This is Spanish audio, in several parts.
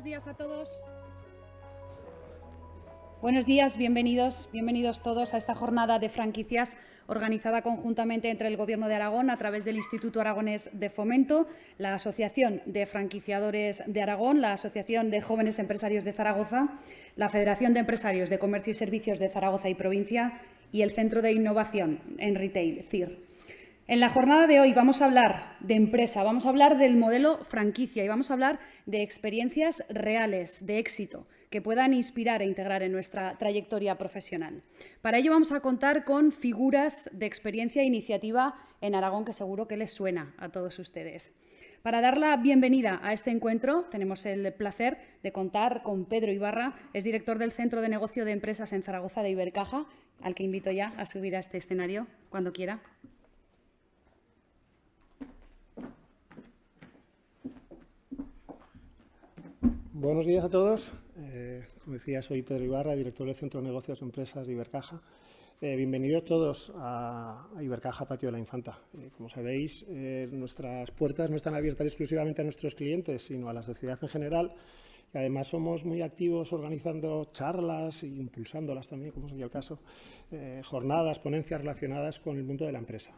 buenos días a todos. Buenos días, bienvenidos, bienvenidos todos a esta jornada de franquicias organizada conjuntamente entre el Gobierno de Aragón a través del Instituto Aragonés de Fomento, la Asociación de Franquiciadores de Aragón, la Asociación de Jóvenes Empresarios de Zaragoza, la Federación de Empresarios de Comercio y Servicios de Zaragoza y Provincia y el Centro de Innovación en Retail, CIR. En la jornada de hoy vamos a hablar de empresa, vamos a hablar del modelo franquicia y vamos a hablar de experiencias reales, de éxito, que puedan inspirar e integrar en nuestra trayectoria profesional. Para ello vamos a contar con figuras de experiencia e iniciativa en Aragón que seguro que les suena a todos ustedes. Para dar la bienvenida a este encuentro, tenemos el placer de contar con Pedro Ibarra, es director del Centro de Negocio de Empresas en Zaragoza de Ibercaja, al que invito ya a subir a este escenario cuando quiera. Buenos días a todos. Eh, como decía, soy Pedro Ibarra, director del Centro de Negocios y Empresas de Ibercaja. Eh, bienvenidos todos a, Ibercaja Patio de la Infanta. Eh, como sabéis, nuestras puertas no están abiertas exclusivamente a nuestros clientes, sino a la sociedad en general. Y además somos muy activos organizando charlas e impulsándolas también, como sería el caso, jornadas, ponencias relacionadas con el mundo de la empresa.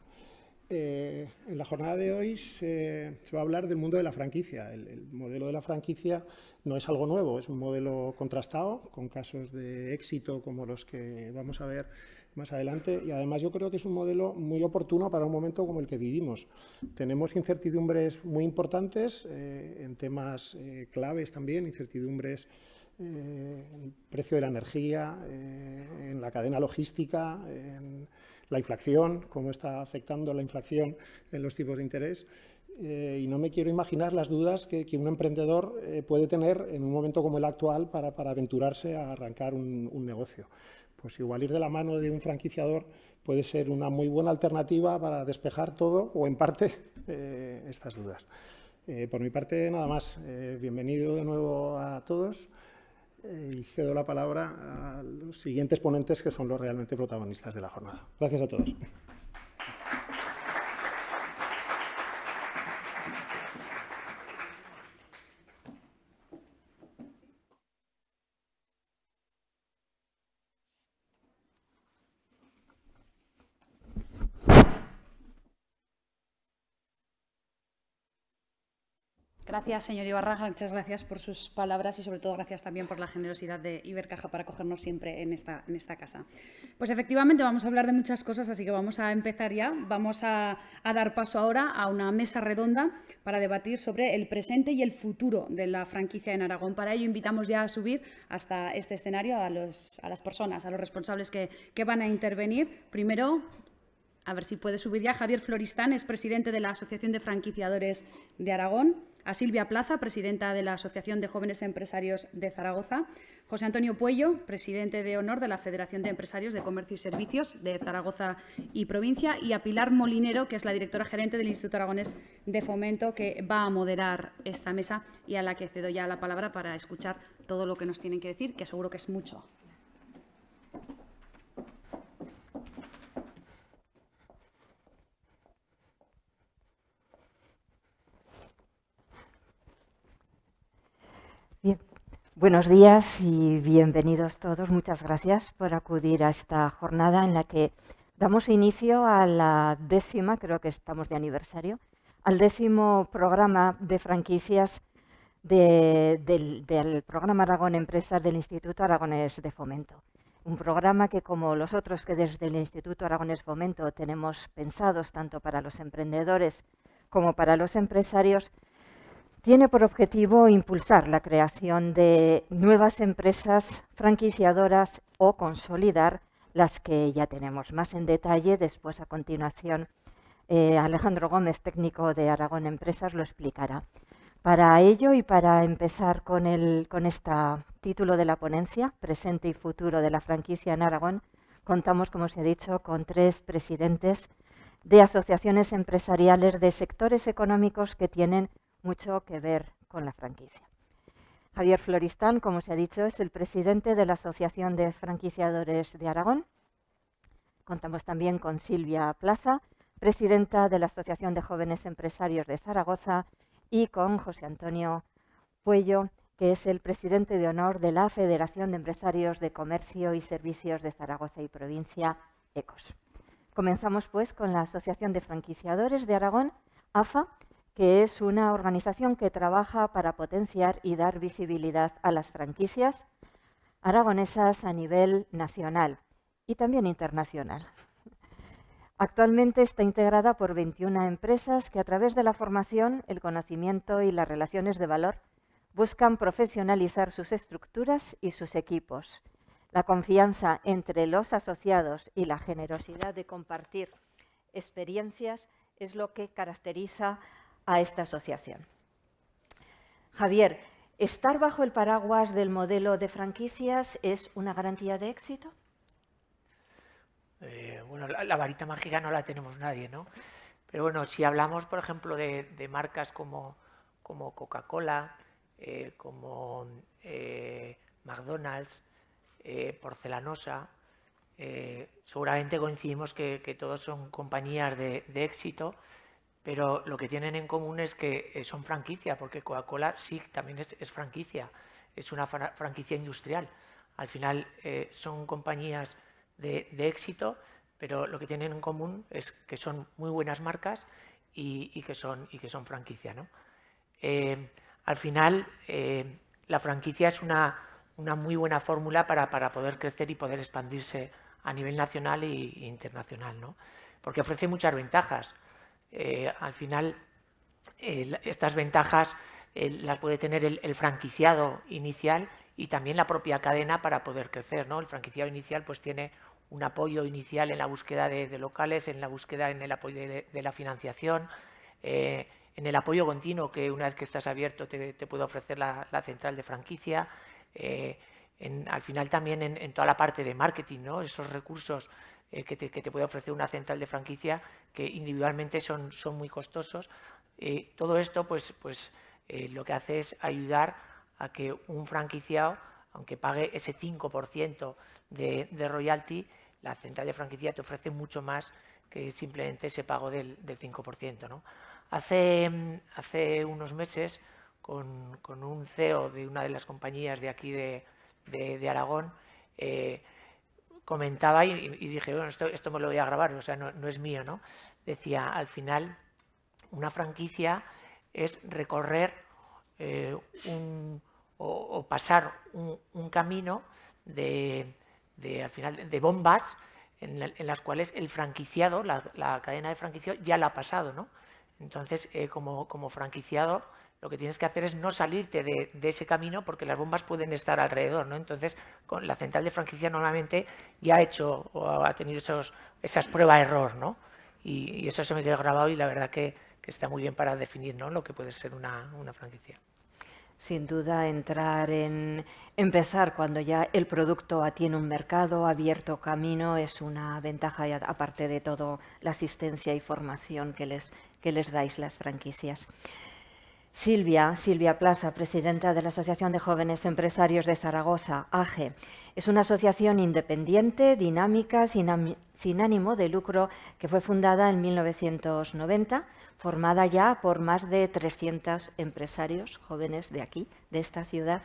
Eh, en la jornada de hoy se, va a hablar del mundo de la franquicia. El, modelo de la franquicia no es algo nuevo, es un modelo contrastado con casos de éxito como los que vamos a ver más adelante y además yo creo que es un modelo muy oportuno para un momento como el que vivimos. Tenemos incertidumbres muy importantes eh, en temas eh, claves también, incertidumbres en el precio de la energía, en la cadena logística, en la inflación, cómo está afectando la inflación en los tipos de interés. Eh, y no me quiero imaginar las dudas que, un emprendedor eh, puede tener en un momento como el actual para, aventurarse a arrancar un, negocio. Pues igual ir de la mano de un franquiciador puede ser una muy buena alternativa para despejar todo o en parte eh, estas dudas. por mi parte, nada más. bienvenido de nuevo a todos y cedo la palabra a los siguientes ponentes que son los realmente protagonistas de la jornada. Gracias a todos. Gracias, señor Ibarraja, Muchas gracias por sus palabras y, sobre todo, gracias también por la generosidad de Ibercaja para cogernos siempre en esta, en esta casa. Pues, efectivamente, vamos a hablar de muchas cosas, así que vamos a empezar ya. Vamos a, dar paso ahora a una mesa redonda para debatir sobre el presente y el futuro de la franquicia en Aragón. Para ello, invitamos ya a subir hasta este escenario a, los, a las personas, a los responsables que, que van a intervenir. Primero, a ver si puede subir ya. Javier Floristán es presidente de la Asociación de Franquiciadores de Aragón a Silvia Plaza, presidenta de la Asociación de Jóvenes Empresarios de Zaragoza, José Antonio Puello, presidente de honor de la Federación de Empresarios de Comercio y Servicios de Zaragoza y Provincia, y a Pilar Molinero, que es la directora gerente del Instituto Aragonés de Fomento, que va a moderar esta mesa y a la que cedo ya la palabra para escuchar todo lo que nos tienen que decir, que seguro que es mucho. Buenos días y bienvenidos todos. Muchas gracias por acudir a esta jornada en la que damos inicio a la décima, creo que estamos de aniversario, al décimo programa de franquicias del, programa Aragón Empresas del Instituto Aragones de Fomento. Un programa que, como los otros que desde el Instituto Aragones Fomento tenemos pensados tanto para los emprendedores como para los empresarios, tiene por objetivo impulsar la creación de nuevas empresas franquiciadoras o consolidar las que ya tenemos. Más en detalle, después a continuación, eh, Alejandro Gómez, técnico de Aragón Empresas, lo explicará. Para ello y para empezar con, el, con este título de la ponencia, Presente y Futuro de la franquicia en Aragón, contamos, como se ha dicho, con tres presidentes de asociaciones empresariales de sectores económicos que tienen mucho que ver con la franquicia. Javier Floristán, como se ha dicho, es el presidente de la Asociación de Franquiciadores de Aragón. Contamos también con Silvia Plaza, presidenta de la Asociación de Jóvenes Empresarios de Zaragoza, y con José Antonio Puello, que es el presidente de honor de la Federación de Empresarios de Comercio y Servicios de Zaragoza y Provincia, ECOS. Comenzamos pues con la Asociación de Franquiciadores de Aragón, AFA, que es una organización que trabaja para potenciar y dar visibilidad a las franquicias aragonesas a nivel nacional y también internacional. Actualmente está integrada por 21 empresas que a través de la formación, el conocimiento y las relaciones de valor buscan profesionalizar sus estructuras y sus equipos. La confianza entre los asociados y la generosidad de compartir experiencias es lo que caracteriza a esta asociación. Javier, ¿estar bajo el paraguas del modelo de franquicias es una garantía de éxito? Eh, bueno, la, varita mágica no la tenemos nadie, ¿no? Pero bueno, si hablamos, por ejemplo, de, marcas como, Coca-Cola, eh, como eh, McDonald's, Porcelanosa, seguramente coincidimos que, todos son compañías de éxito pero lo que tienen en común es que eh, son franquicia, porque Coca-Cola sí también es, franquicia, es una franquicia industrial. Al final eh, son compañías de, éxito, pero lo que tienen en común es que son muy buenas marcas y, que, son, y que son franquicia. ¿no? Eh, al final, la franquicia es una, muy buena fórmula para, poder crecer y poder expandirse a nivel nacional e internacional, ¿no? porque ofrece muchas ventajas. Eh, al final eh, estas ventajas eh, las puede tener el, franquiciado inicial y también la propia cadena para poder crecer. ¿no? El franquiciado inicial pues, tiene un apoyo inicial en la búsqueda de, locales, en la búsqueda en el apoyo de, la financiación, en el apoyo continuo que una vez que estás abierto te, puede ofrecer la, central de franquicia, al final también en, toda la parte de marketing, esos recursos eh, que, te, puede ofrecer una central de franquicia que individualmente son, son muy costosos. Eh, todo esto pues, pues eh, lo que hace es ayudar a que un franquiciado, aunque pague ese 5% de, de royalty, la central de franquicia te ofrece mucho más que simplemente ese pago del, del 5%. ¿no? Hace, hace unos meses, con, con, un CEO de una de las compañías de aquí de, de, Aragón, comentaba y, dije, bueno, esto, esto, me lo voy a grabar, o sea, no, es mío, ¿no? Decía, al final, una franquicia es recorrer eh, o, pasar un, camino de, al final, de bombas en, las cuales el franquiciado, la, cadena de franquiciado, ya la ha pasado, ¿no? Entonces, eh, como, como, franquiciado, lo que tienes que hacer es no salirte de, ese camino porque las bombas pueden estar alrededor. ¿no? Entonces, con la central de franquicia normalmente ya ha hecho o ha tenido esos, esas pruebas-error. ¿no? Y, eso se me quedó grabado y la verdad que, está muy bien para definir ¿no? lo que puede ser una, franquicia sin duda entrar en empezar cuando ya el producto tiene un mercado abierto camino es una ventaja aparte de todo la asistencia y formación que les que les dais las franquicias. Silvia, Silvia Plaza, presidenta de la Asociación de Jóvenes Empresarios de Zaragoza, AGE, es una asociación independiente, dinámica, sin, sin, ánimo de lucro, que fue fundada en 1990, formada ya por más de 300 empresarios jóvenes de aquí, de esta ciudad,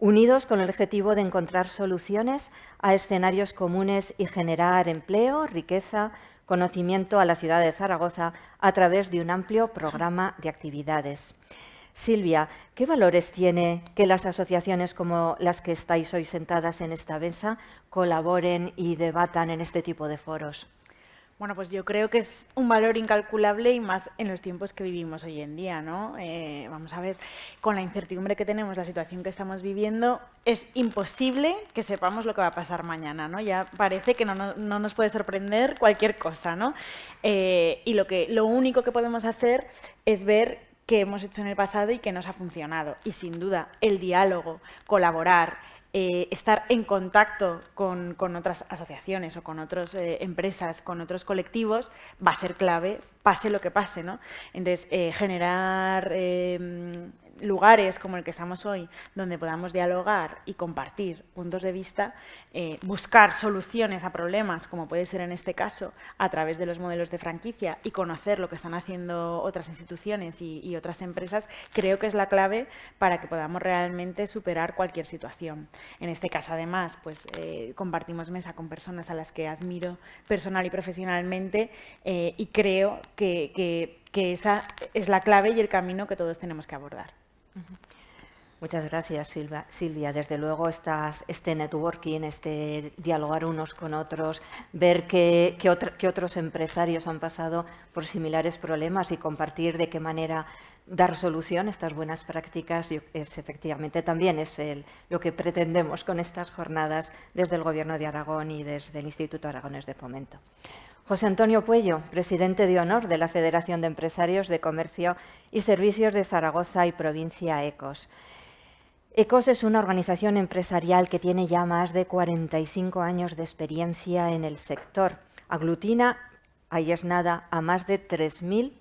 unidos con el objetivo de encontrar soluciones a escenarios comunes y generar empleo, riqueza, conocimiento a la ciudad de Zaragoza a través de un amplio programa de actividades. Silvia, ¿qué valores tiene que las asociaciones como las que estáis hoy sentadas en esta mesa colaboren y debatan en este tipo de foros? Bueno, pues yo creo que es un valor incalculable y más en los tiempos que vivimos hoy en día, eh, vamos a ver, con la incertidumbre que tenemos, la situación que estamos viviendo, es imposible que sepamos lo que va a pasar mañana, ¿no? Ya parece que no, nos puede sorprender cualquier cosa, ¿no? Eh, y lo, que, lo único que podemos hacer es ver qué hemos hecho en el pasado y qué nos ha funcionado. Y sin duda, el diálogo, colaborar, eh, estar en contacto con, otras asociaciones o con otras eh, empresas, con otros colectivos, va a ser clave, pase lo que pase. ¿no? Entonces, eh, generar lugares como el que estamos hoy, donde podamos dialogar y compartir puntos de vista, eh, buscar soluciones a problemas, como puede ser en este caso, a través de los modelos de franquicia y conocer lo que están haciendo otras instituciones y, otras empresas, creo que es la clave para que podamos realmente superar cualquier situación. En este caso, además, pues eh, compartimos mesa con personas a las que admiro personal y profesionalmente eh, y creo que que esa es la clave y el camino que todos tenemos que abordar. Muchas gracias, Silvia. Silvia, desde luego estás este networking, este dialogar unos con otros, ver qué, otros empresarios han pasado por similares problemas y compartir de qué manera dar solución a estas buenas prácticas es efectivamente también es el, lo que pretendemos con estas jornadas desde el Gobierno de Aragón y desde el Instituto Aragones de Fomento. José Antonio Puello, presidente de honor de la Federación de Empresarios de Comercio y Servicios de Zaragoza y Provincia ECOS. ECOS es una organización empresarial que tiene ya más de 45 años de experiencia en el sector. Aglutina, ahí es nada, a más de 3.000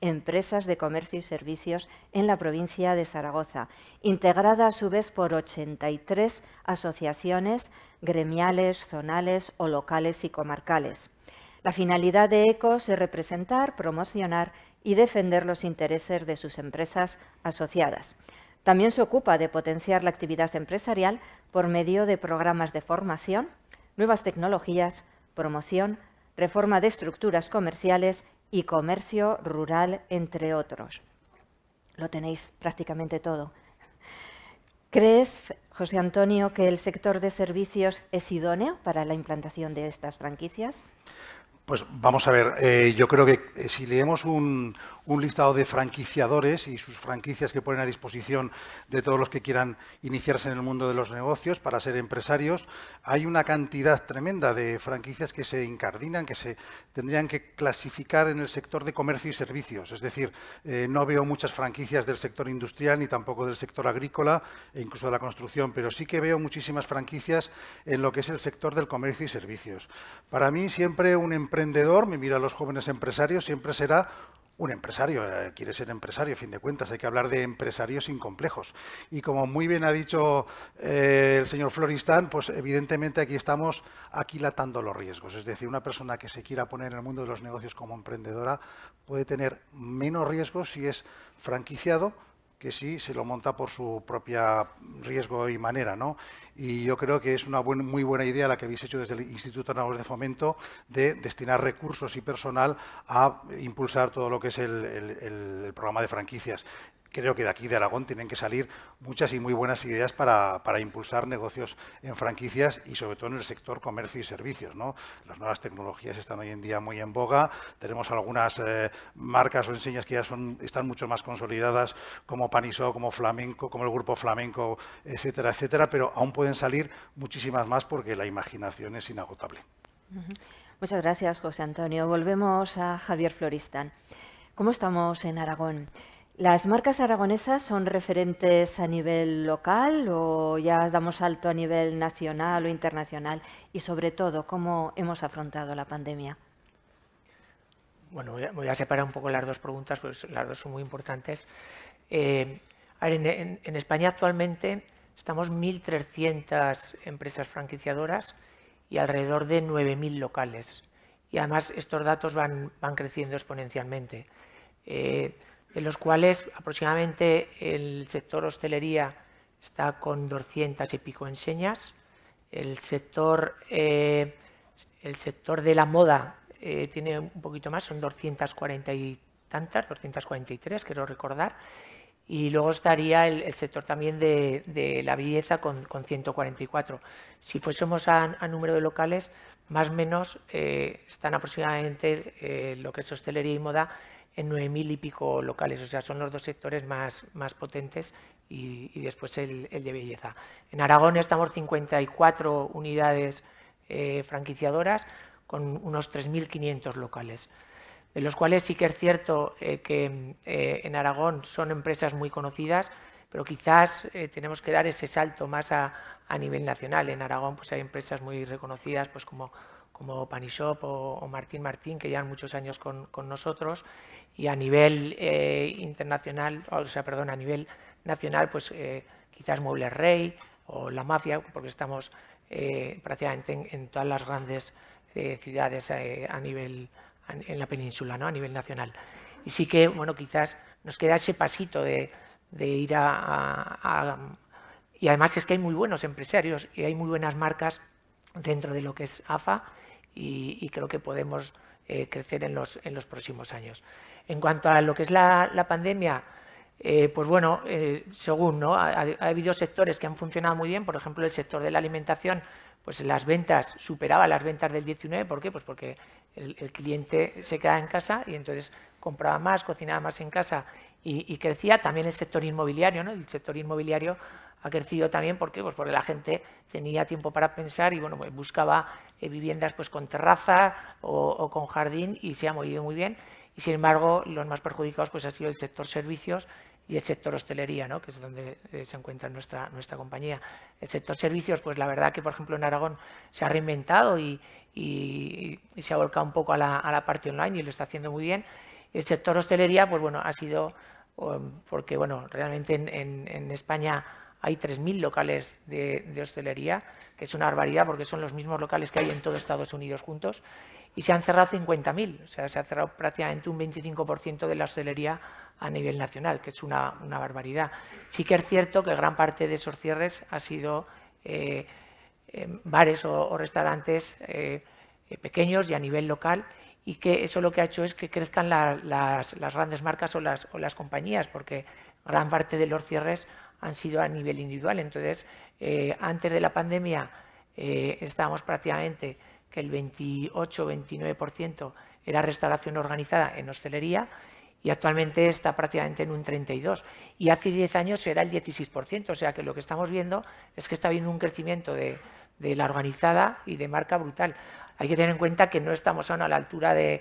empresas de comercio y servicios en la provincia de Zaragoza, integrada a su vez por 83 asociaciones gremiales, zonales o locales y comarcales. La finalidad de ECOS es representar, promocionar y defender los intereses de sus empresas asociadas. También se ocupa de potenciar la actividad empresarial por medio de programas de formación, nuevas tecnologías, promoción, reforma de estructuras comerciales y comercio rural, entre otros. Lo tenéis prácticamente todo. ¿Crees, José Antonio, que el sector de servicios es idóneo para la implantación de estas franquicias? Pues vamos a ver, eh, yo creo que eh, si leemos un, un listado de franquiciadores y sus franquicias que ponen a disposición de todos los que quieran iniciarse en el mundo de los negocios para ser empresarios. Hay una cantidad tremenda de franquicias que se incardinan, que se tendrían que clasificar en el sector de comercio y servicios. Es decir, eh, no veo muchas franquicias del sector industrial ni tampoco del sector agrícola e incluso de la construcción, pero sí que veo muchísimas franquicias en lo que es el sector del comercio y servicios. Para mí siempre un emprendedor, me mira a los jóvenes empresarios, siempre será un empresario, eh, quiere ser empresario, a fin de cuentas, hay que hablar de empresarios incomplejos. Y como muy bien ha dicho eh, el señor Floristán, pues evidentemente aquí estamos aquilatando los riesgos. Es decir, una persona que se quiera poner en el mundo de los negocios como emprendedora puede tener menos riesgos si es franquiciado, que sí se lo monta por su propia riesgo y manera. ¿no? Y yo creo que es una muy buena idea la que habéis hecho desde el Instituto de Fomento de destinar recursos y personal a impulsar todo lo que es el programa de franquicias creo que de aquí, de Aragón, tienen que salir muchas y muy buenas ideas para, impulsar negocios en franquicias y sobre todo en el sector comercio y servicios. ¿no? Las nuevas tecnologías están hoy en día muy en boga, tenemos algunas eh, marcas o enseñas que ya son, están mucho más consolidadas como Paniso, como Flamenco, como el Grupo Flamenco, etcétera, etcétera, pero aún pueden salir muchísimas más porque la imaginación es inagotable. Muchas gracias, José Antonio. Volvemos a Javier Floristán. ¿Cómo estamos en Aragón? ¿Las marcas aragonesas son referentes a nivel local o ya damos alto a nivel nacional o internacional? Y sobre todo, ¿cómo hemos afrontado la pandemia? Bueno, voy a, separar un poco las dos preguntas, pues las dos son muy importantes. Eh, en, España actualmente estamos 1.300 empresas franquiciadoras y alrededor de 9.000 locales. Y además estos datos van, creciendo exponencialmente. Eh, de los cuales aproximadamente el sector hostelería está con 200 y pico enseñas, el sector, eh, el sector de la moda eh, tiene un poquito más, son 240 y tantas, 243, quiero recordar, y luego estaría el, sector también de, la belleza con, 144. Si fuésemos a, número de locales, más o menos eh, están aproximadamente lo que es hostelería y moda en 9.000 y pico locales. O sea, son los dos sectores más, más potentes y, después el, el, de belleza. En Aragón estamos 54 unidades eh, franquiciadoras con unos 3.500 locales, de los cuales sí que es cierto eh, que eh, en Aragón son empresas muy conocidas, pero quizás tenemos que dar ese salto más a, nivel nacional. En Aragón pues, hay empresas muy reconocidas pues, como, como Panishop o, Martín Martín, que llevan muchos años con, con nosotros, y a nivel eh, internacional, o sea, perdón, a nivel nacional, pues eh, quizás Muebles Rey o La Mafia, porque estamos eh, prácticamente en, todas las grandes ciudades a nivel en la península, ¿no? a nivel nacional. Y sí que, bueno, quizás nos queda ese pasito de, ir a, Y además es que hay muy buenos empresarios y hay muy buenas marcas dentro de lo que es AFA y creo que podemos eh, crecer en los, próximos años. En cuanto a lo que es la, pandemia, eh, pues bueno, eh, según, Ha, habido sectores que han funcionado muy bien, por ejemplo, el sector de la alimentación, pues las ventas superaba las ventas del 19, ¿por qué? Pues porque el, cliente se quedaba en casa y entonces compraba más, cocinaba más en casa y, y, crecía. También el sector inmobiliario, ¿no? El sector inmobiliario ha crecido también pues porque, pues, la gente tenía tiempo para pensar y bueno, pues buscaba eh, viviendas pues, con terraza o, con jardín y se ha movido muy bien. sin embargo, los más perjudicados pues, ha sido el sector servicios y el sector hostelería, ¿no? que es donde eh, se encuentra nuestra, nuestra compañía. El sector servicios, pues la verdad que, por ejemplo, en Aragón se ha reinventado y, se ha volcado un poco a la, a parte online y lo está haciendo muy bien. El sector hostelería, pues bueno, ha sido, um, porque bueno, realmente en, en, en España hay 3.000 locales de, hostelería, que es una barbaridad porque son los mismos locales que hay en todo Estados Unidos juntos, y se han cerrado 50.000, o sea, se ha cerrado prácticamente un 25% de la hostelería a nivel nacional, que es una, barbaridad. Sí que es cierto que gran parte de esos cierres ha sido eh, bares o, restaurantes eh, eh, pequeños y a nivel local, y que eso lo que ha hecho es que crezcan las, grandes marcas o las compañías, porque gran parte de los cierres han sido a nivel individual. Entonces, eh, antes de la pandemia eh, estábamos prácticamente que el 28-29% era restauración organizada en hostelería y actualmente está prácticamente en un 32%. Y hace 10 años era el 16%, o sea que lo que estamos viendo es que está habiendo un crecimiento de, la organizada y de marca brutal. Hay que tener en cuenta que no estamos aún a la altura de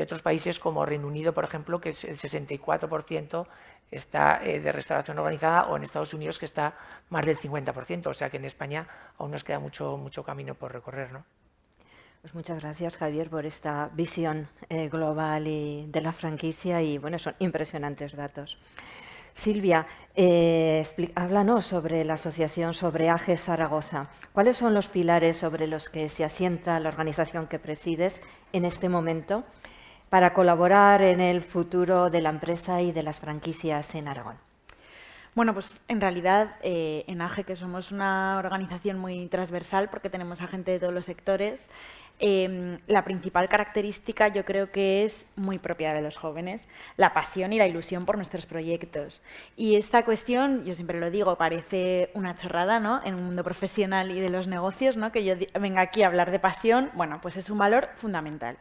otros países como Reino Unido, por ejemplo, que es el 64% está eh, de restauración organizada o en Estados Unidos que está más del 50%, o sea que en España aún nos queda mucho, mucho camino por recorrer. ¿no? Pues muchas gracias Javier por esta visión eh, global y de la franquicia y bueno, son impresionantes datos. Silvia, háblanos eh, sobre la asociación sobre AGE Zaragoza. ¿Cuáles son los pilares sobre los que se asienta la organización que presides en este momento? para colaborar en el futuro de la empresa y de las franquicias en Aragón? Bueno, pues en realidad eh, en AGE, que somos una organización muy transversal porque tenemos a gente de todos los sectores, em, la principal característica yo creo que es muy propia de los jóvenes, la pasión y la ilusión por nuestros proyectos. Y esta cuestión, yo siempre lo digo, parece una chorrada ¿no? en un mundo profesional y de los negocios, ¿no? que yo venga aquí a hablar de pasión, bueno, pues es un valor fundamental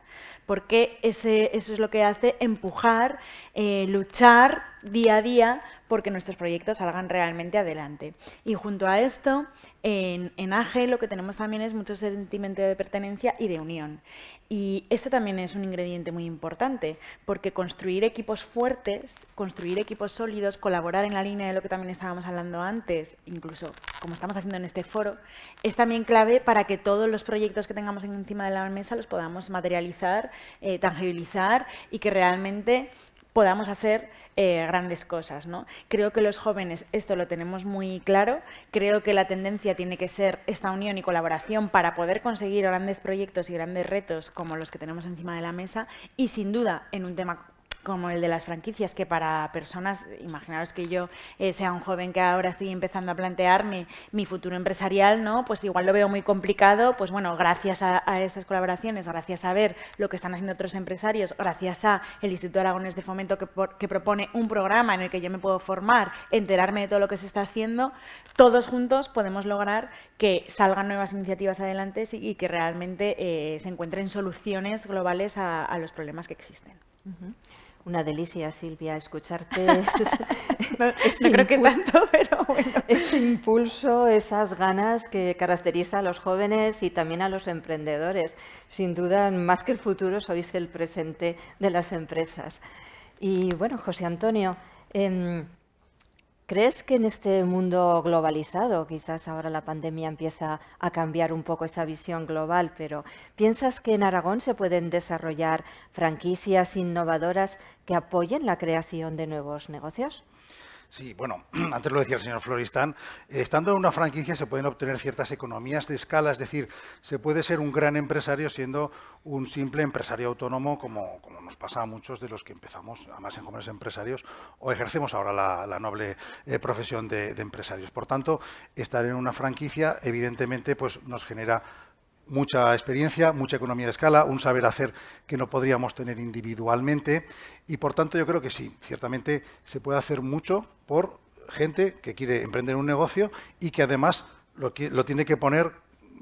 porque eso es lo que hace empujar, eh, luchar día a día porque nuestros proyectos salgan realmente adelante. Y junto a esto, en, en AGE lo que tenemos también es mucho sentimiento de pertenencia y de unión. Y este también es un ingrediente muy importante, porque construir equipos fuertes, construir equipos sólidos, colaborar en la línea de lo que también estábamos hablando antes, incluso como estamos haciendo en este foro, es también clave para que todos los proyectos que tengamos encima de la mesa los podamos materializar, eh, tangibilizar y que realmente podamos hacer eh, grandes cosas. ¿no? Creo que los jóvenes esto lo tenemos muy claro, creo que la tendencia tiene que ser esta unión y colaboración para poder conseguir grandes proyectos y grandes retos como los que tenemos encima de la mesa y sin duda en un tema como el de las franquicias, que para personas, imaginaros que yo eh, sea un joven que ahora estoy empezando a plantearme mi, futuro empresarial, ¿no? Pues igual lo veo muy complicado, pues bueno, gracias a, estas colaboraciones, gracias a ver lo que están haciendo otros empresarios, gracias a el Instituto Aragones de Fomento que, propone un programa en el que yo me puedo formar, enterarme de todo lo que se está haciendo, todos juntos podemos lograr que salgan nuevas iniciativas adelante y que realmente eh, se encuentren soluciones globales a, los problemas que existen. Una delicia, Silvia, escucharte. no, creo que tanto, pero bueno. Ese impulso, esas ganas que caracteriza a los jóvenes y también a los emprendedores. Sin duda, más que el futuro, sois el presente de las empresas. Y bueno, José Antonio, em, ¿Crees que en este mundo globalizado, quizás ahora la pandemia empieza a cambiar un poco esa visión global, pero ¿piensas que en Aragón se pueden desarrollar franquicias innovadoras que apoyen la creación de nuevos negocios? Sí, bueno, antes lo decía el señor Floristán, eh, estando en una franquicia se pueden obtener ciertas economías de escala, es decir, se puede ser un gran empresario siendo un simple empresario autónomo, como, nos pasa a muchos de los que empezamos, además en jóvenes empresarios, o ejercemos ahora la, noble eh, profesión de, de empresarios. Por tanto, estar en una franquicia, evidentemente, pues nos genera mucha experiencia, mucha economía de escala, un saber hacer que no podríamos tener individualmente y por tanto yo creo que sí, ciertamente se puede hacer mucho por gente que quiere emprender un negocio y que además lo, tiene que poner,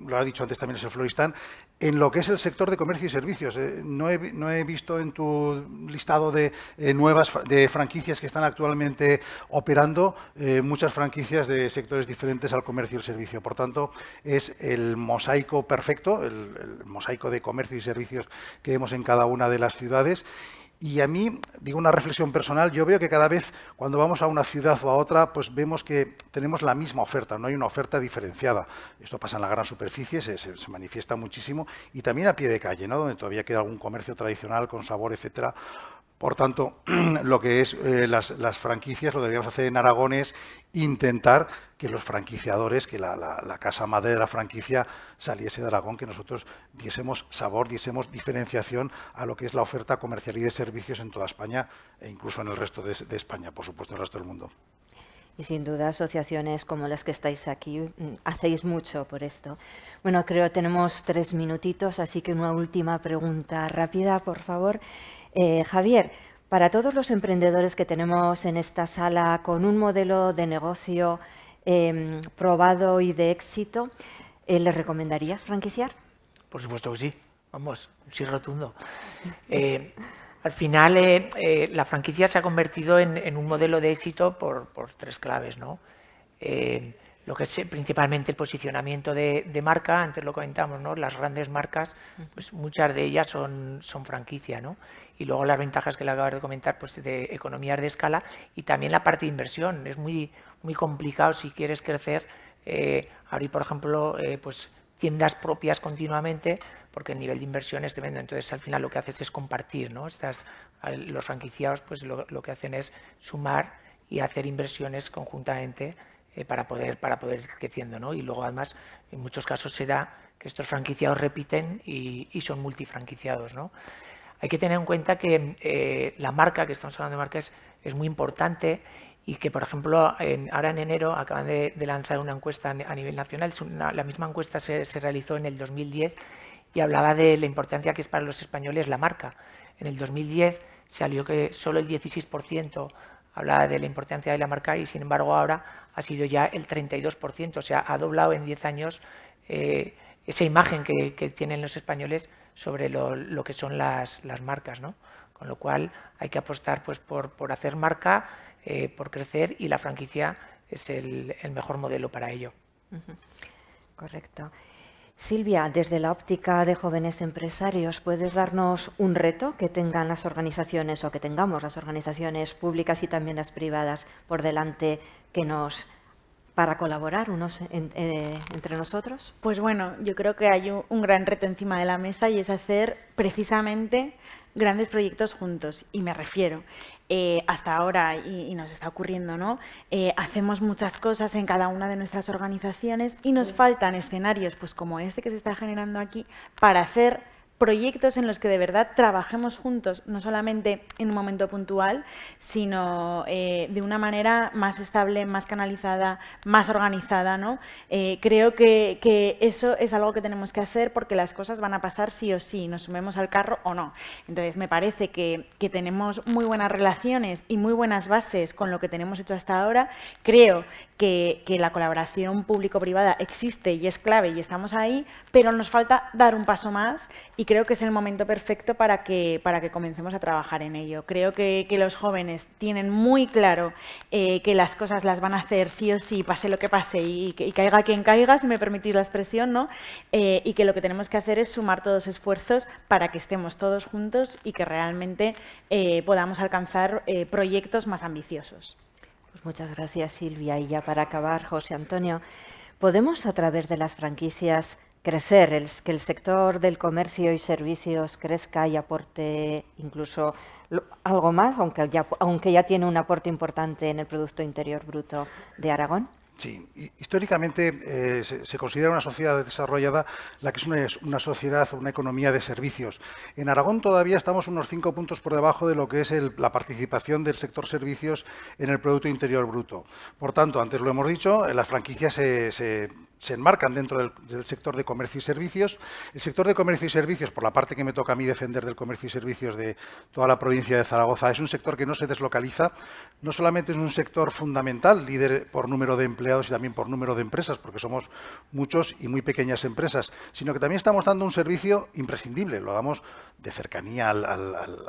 lo ha dicho antes también el Floristán, en lo que es el sector de comercio y servicios. Eh, no, he, visto en tu listado de eh, nuevas de franquicias que están actualmente operando eh, muchas franquicias de sectores diferentes al comercio y el servicio. Por tanto, es el mosaico perfecto, el, el mosaico de comercio y servicios que vemos en cada una de las ciudades y a mí, digo una reflexión personal, yo veo que cada vez cuando vamos a una ciudad o a otra, pues vemos que tenemos la misma oferta, no hay una oferta diferenciada. Esto pasa en la gran superficie, se, manifiesta muchísimo, y también a pie de calle, ¿no? donde todavía queda algún comercio tradicional con sabor, etcétera, por tanto, lo que es eh, las, franquicias, lo deberíamos hacer en Aragón es intentar que los franquiciadores, que la, casa madre de la franquicia saliese de Aragón, que nosotros diésemos sabor, diésemos diferenciación a lo que es la oferta comercial y de servicios en toda España e incluso en el resto de, de España, por supuesto, en el resto del mundo. Y sin duda, asociaciones como las que estáis aquí mm, hacéis mucho por esto. Bueno, creo que tenemos tres minutitos, así que una última pregunta rápida, por favor. Eh, Javier, para todos los emprendedores que tenemos en esta sala con un modelo de negocio em, probado y de éxito, eh, ¿les recomendarías franquiciar? Por supuesto que sí, vamos, sí rotundo. Eh, al final, la franquicia se ha convertido en, un modelo de éxito por, tres claves. ¿no? lo que es eh, principalmente el posicionamiento de, marca, antes lo comentamos, ¿no? las grandes marcas, pues muchas de ellas son, franquicia, ¿no? y luego las ventajas que le acabas de comentar pues de economías de escala y también la parte de inversión, es muy, muy complicado si quieres crecer, eh, abrir por ejemplo eh, pues tiendas propias continuamente porque el nivel de inversión es tremendo, entonces al final lo que haces es compartir, ¿no? los franquiciados pues lo que hacen es sumar y hacer inversiones conjuntamente eh, para, poder, para poder ir creciendo. ¿no? Y luego, además, en muchos casos se da que estos franquiciados repiten y, y son multifranquiciados. ¿no? Hay que tener en cuenta que eh, la marca, que estamos hablando de marcas es, muy importante y que, por ejemplo, en, ahora en enero acaban de, lanzar una encuesta a nivel nacional. la misma encuesta se, se realizó en el 2010 y hablaba de la importancia que es para los españoles la marca. En el 2010 salió que solo el 16% hablaba de la importancia de la marca y sin embargo ahora ha sido ya el 32%, o sea, ha doblado en 10 años eh, esa imagen que, tienen los españoles sobre lo, que son las, marcas. ¿no? Con lo cual hay que apostar pues, por, hacer marca, eh, por crecer y la franquicia es el, mejor modelo para ello. Correcto. Silvia, desde la óptica de jóvenes empresarios, ¿puedes darnos un reto que tengan las organizaciones o que tengamos las organizaciones públicas y también las privadas por delante que nos para colaborar unos eh, entre nosotros? Pues bueno, yo creo que hay un gran reto encima de la mesa y es hacer precisamente grandes proyectos juntos. Y me refiero, eh, hasta ahora y, nos está ocurriendo, ¿no? Eh, hacemos muchas cosas en cada una de nuestras organizaciones y nos faltan escenarios, pues como este que se está generando aquí, para hacer proyectos en los que de verdad trabajemos juntos, no solamente en un momento puntual, sino eh, de una manera más estable, más canalizada, más organizada. ¿no? Eh, creo que, eso es algo que tenemos que hacer porque las cosas van a pasar sí o sí, nos sumemos al carro o no. Entonces, me parece que, que tenemos muy buenas relaciones y muy buenas bases con lo que tenemos hecho hasta ahora. Creo que, la colaboración público-privada existe y es clave y estamos ahí, pero nos falta dar un paso más y creo que es el momento perfecto para que, comencemos a trabajar en ello. Creo que, los jóvenes tienen muy claro eh, que las cosas las van a hacer sí o sí, pase lo que pase y, caiga quien caiga, si me permitís la expresión, ¿no? Eh, y que lo que tenemos que hacer es sumar todos esfuerzos para que estemos todos juntos y que realmente eh, podamos alcanzar proyectos más ambiciosos. Pues muchas gracias, Silvia. Y ya para acabar, José Antonio, ¿podemos a través de las franquicias crecer, que el sector del comercio y servicios crezca y aporte incluso algo más, aunque aunque ya tiene un aporte importante en el Producto Interior Bruto de Aragón? Sí, históricamente eh, se, considera una sociedad desarrollada la que es una, sociedad, una economía de servicios. En Aragón todavía estamos unos cinco puntos por debajo de lo que es la participación del sector servicios en el Producto Interior Bruto. Por tanto, antes lo hemos dicho, eh, las franquicias se se enmarcan dentro del, sector de comercio y servicios. El sector de comercio y servicios, por la parte que me toca a mí defender del comercio y servicios de toda la provincia de Zaragoza, es un sector que no se deslocaliza. No solamente es un sector fundamental, líder por número de empleados y también por número de empresas, porque somos muchos y muy pequeñas empresas, sino que también estamos dando un servicio imprescindible. Lo damos de cercanía al, al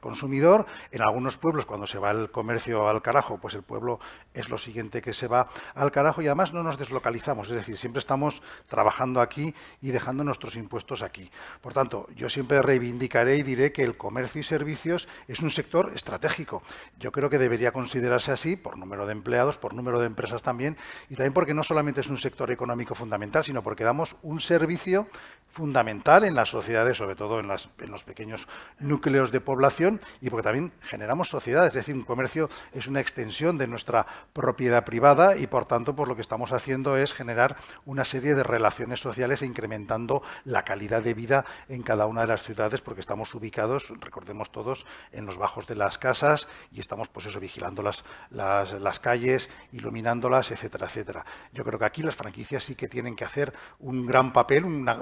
consumidor. En algunos pueblos, cuando se va el comercio al carajo, pues el pueblo es lo siguiente que se va al carajo y además no nos deslocalizamos. Es decir, siempre estamos trabajando aquí y dejando nuestros impuestos aquí. Por tanto, yo siempre reivindicaré y diré que el comercio y servicios es un sector estratégico. Yo creo que debería considerarse así por número de empleados, por número de empresas también, y también porque no solamente es un sector económico fundamental, sino porque damos un servicio fundamental en las sociedades, sobre todo en, las, en los pequeños núcleos de población, y porque también generamos sociedades. Es decir, un comercio es una extensión de nuestra propiedad privada y, por tanto, por pues lo que estamos haciendo es generar una serie de relaciones sociales e incrementando la calidad de vida en cada una de las ciudades, porque estamos ubicados, recordemos todos, en los bajos de las casas y estamos, pues eso, vigilando las, las, calles, iluminándolas, etcétera, etcétera. Yo creo que aquí las franquicias sí que tienen que hacer un gran papel, una,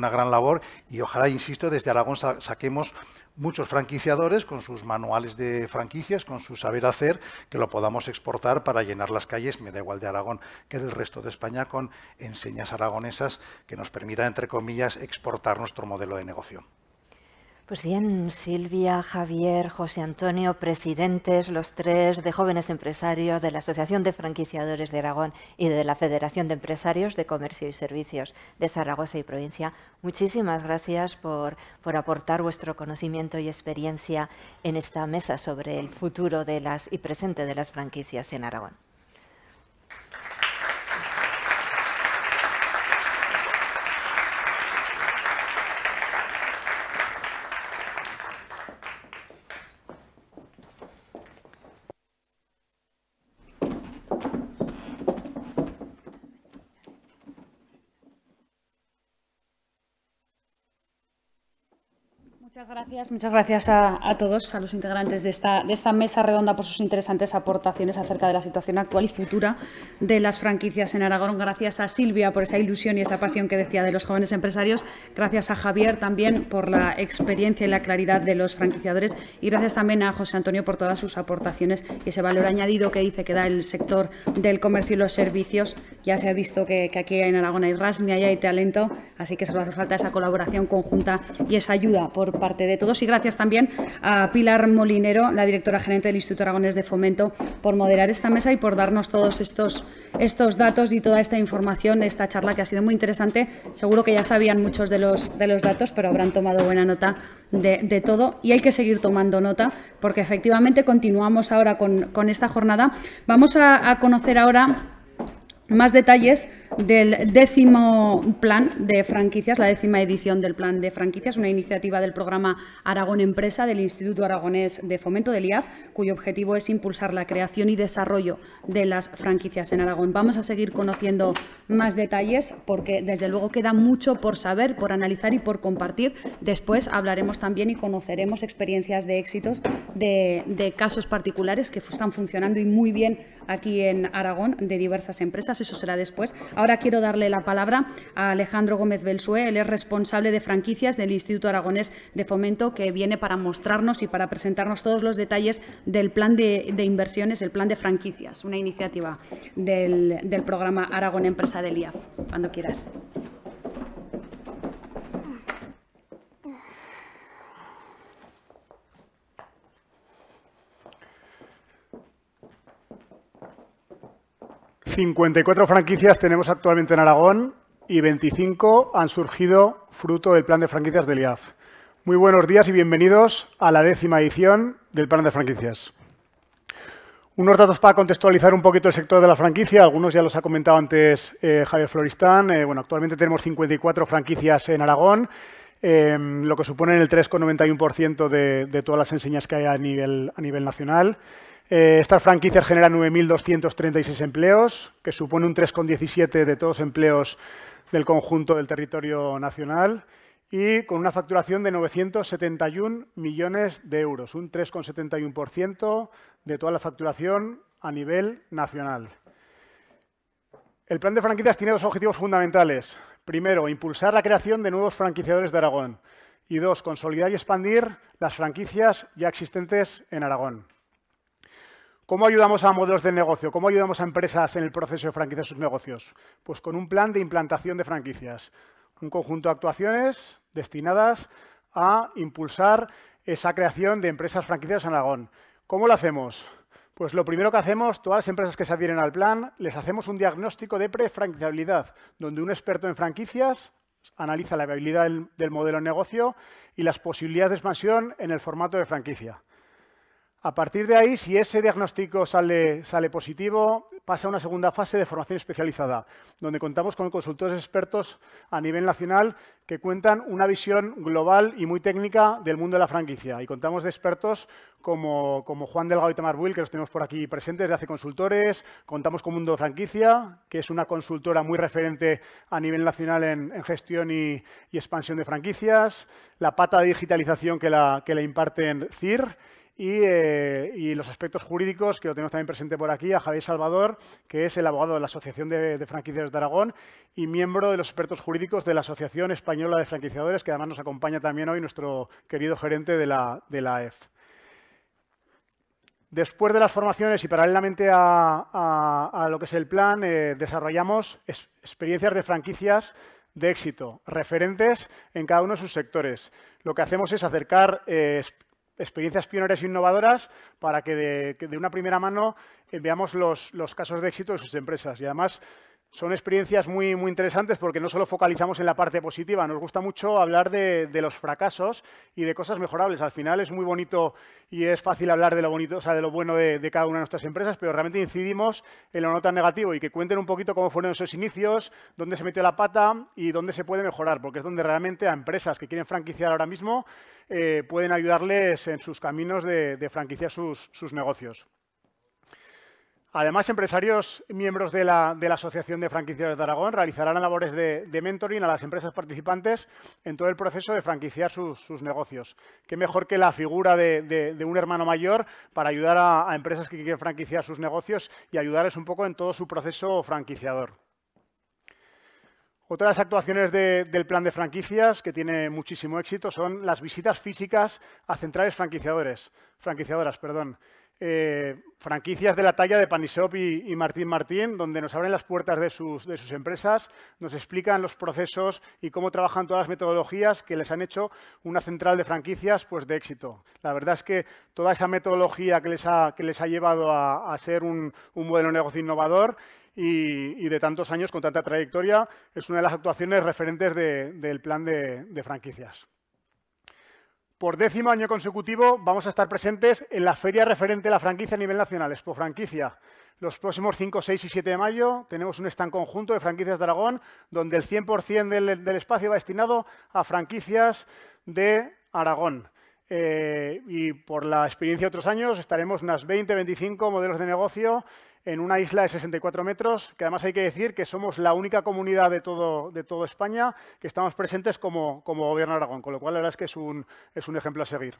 gran, labor y ojalá, insisto, desde Aragón saquemos muchos franquiciadores con sus manuales de franquicias, con su saber hacer, que lo podamos exportar para llenar las calles, me da igual de Aragón que del resto de España, con enseñas aragonesas que nos permitan, entre comillas, exportar nuestro modelo de negocio. Pues bien, Silvia, Javier, José Antonio, presidentes, los tres de jóvenes empresarios de la Asociación de Franquiciadores de Aragón y de la Federación de Empresarios de Comercio y Servicios de Zaragoza y Provincia, muchísimas gracias por, por aportar vuestro conocimiento y experiencia en esta mesa sobre el futuro de las, y presente de las franquicias en Aragón. Muchas gracias, a, todos, a los integrantes de esta, de esta mesa redonda por sus interesantes aportaciones acerca de la situación actual y futura de las franquicias en Aragón. Gracias a Silvia por esa ilusión y esa pasión que decía de los jóvenes empresarios. Gracias a Javier también por la experiencia y la claridad de los franquiciadores. Y gracias también a José Antonio por todas sus aportaciones y ese valor añadido que dice que da el sector del comercio y los servicios. Ya se ha visto que, aquí en Aragón hay rasmia y hay talento, así que solo hace falta esa colaboración conjunta y esa ayuda por parte de todos. Y gracias también a Pilar Molinero, la directora gerente del Instituto Aragones de Fomento, por moderar esta mesa y por darnos todos estos, estos datos y toda esta información, esta charla que ha sido muy interesante. Seguro que ya sabían muchos de los, de los datos, pero habrán tomado buena nota de, todo y hay que seguir tomando nota porque efectivamente continuamos ahora con, esta jornada. Vamos a conocer ahora más detalles del décimo plan de franquicias, la décima edición del plan de franquicias, una iniciativa del programa Aragón Empresa del Instituto Aragonés de Fomento del IAF, cuyo objetivo es impulsar la creación y desarrollo de las franquicias en Aragón. Vamos a seguir conociendo más detalles porque desde luego queda mucho por saber, por analizar y por compartir. Después hablaremos también y conoceremos experiencias de éxitos de, de casos particulares que están funcionando y muy bien aquí en Aragón de diversas empresas. Eso será después. Ahora quiero darle la palabra a Alejandro Gómez Belsué. Él es responsable de franquicias del Instituto Aragonés de Fomento, que viene para mostrarnos y para presentarnos todos los detalles del plan de, inversiones, el plan de franquicias, una iniciativa del programa Aragón Empresa del IAF. Cuando quieras. 54 franquicias tenemos actualmente en Aragón y 25 han surgido fruto del plan de franquicias del IAF. Muy buenos días y bienvenidos a la décima edición del plan de franquicias. Unos datos para contextualizar un poquito el sector de la franquicia. Algunos ya los ha comentado antes eh, Javier Floristán. Eh, bueno, actualmente tenemos 54 franquicias en Aragón, em, lo que supone el 3,91% de, todas las enseñas que hay a nivel nacional. Eh, estas franquicias generan 9.236 empleos, que supone un 3,17 de todos los empleos del conjunto del territorio nacional y con una facturación de 971 millones de euros, un 3,71% de toda la facturación a nivel nacional. El plan de franquicias tiene dos objetivos fundamentales. Primero, impulsar la creación de nuevos franquiciadores de Aragón. Y dos, consolidar y expandir las franquicias ya existentes en Aragón. ¿Cómo ayudamos a modelos de negocio? ¿Cómo ayudamos a empresas en el proceso de franquiciar sus negocios? Pues con un plan de implantación de franquicias, un conjunto de actuaciones destinadas a impulsar esa creación de empresas franquicias en Aragón. ¿Cómo lo hacemos? Pues lo primero que hacemos, todas las empresas que se adhieren al plan, les hacemos un diagnóstico de pre-franquiciabilidad, donde un experto en franquicias analiza la viabilidad del, modelo de negocio y las posibilidades de expansión en el formato de franquicia. A partir de ahí, si ese diagnóstico sale, positivo, pasa a una segunda fase de formación especializada, donde contamos con consultores expertos a nivel nacional que cuentan una visión global y muy técnica del mundo de la franquicia. Y contamos de expertos como, Juan Delgado y Tamar Buil, que los tenemos por aquí presentes de hace consultores. Contamos con Mundo Franquicia, que es una consultora muy referente a nivel nacional en, gestión y, expansión de franquicias. La pata de digitalización que la, que la imparten CIR eh, y, los aspectos jurídicos, que lo tenemos también presente por aquí, a Javier Salvador, que es el abogado de la Asociación de, de Franquiciadores de Aragón y miembro de los expertos jurídicos de la Asociación Española de Franquiciadores, que además nos acompaña también hoy nuestro querido gerente de la, de la EF Después de las formaciones y paralelamente a, lo que es el plan, eh, desarrollamos experiencias de franquicias de éxito, referentes en cada uno de sus sectores. Lo que hacemos es acercar eh, experiencias pioneras e innovadoras para que de, una primera mano eh, veamos los, los casos de éxito de sus empresas. Y además, son experiencias muy, muy interesantes porque no solo focalizamos en la parte positiva, nos gusta mucho hablar de, los fracasos y de cosas mejorables. Al final es muy bonito y es fácil hablar de lo bonito, o sea, de lo bueno de, cada una de nuestras empresas, pero realmente incidimos en lo no tan negativo y que cuenten un poquito cómo fueron esos inicios, dónde se metió la pata y dónde se puede mejorar, porque es donde realmente a empresas que quieren franquiciar ahora mismo eh, pueden ayudarles en sus caminos de, de franquiciar sus negocios. Además, empresarios miembros de la, Asociación de Franquiciadores de Aragón realizarán labores de, mentoring a las empresas participantes en todo el proceso de franquiciar sus, negocios. Qué mejor que la figura de, un hermano mayor para ayudar a, empresas que quieren franquiciar sus negocios y ayudarles un poco en todo su proceso franquiciador. Otras actuaciones del plan de franquicias que tiene muchísimo éxito son las visitas físicas a centrales franquiciadoras. Perdón. Eh, franquicias de la talla de Panishop y, Martín Martín, donde nos abren las puertas de sus, empresas, nos explican los procesos y cómo trabajan todas las metodologías que les han hecho una central de franquicias pues, de éxito. La verdad es que toda esa metodología que les ha, llevado a, ser un, un modelo de negocio innovador y, de tantos años con tanta trayectoria es una de las actuaciones referentes del plan de franquicias. Por décimo año consecutivo vamos a estar presentes en la feria referente a la franquicia a nivel nacional, Expo Franquicia. Los próximos 5, 6 y 7 de mayo tenemos un stand conjunto de franquicias de Aragón, donde el 100% del, espacio va destinado a franquicias de Aragón. Eh, y por la experiencia de otros años estaremos unas 20, 25 modelos de negocio en una isla de 64 metros, que además hay que decir que somos la única comunidad de todo, de toda España que estamos presentes como, Gobierno de Aragón, con lo cual la verdad es que es un, es un ejemplo a seguir.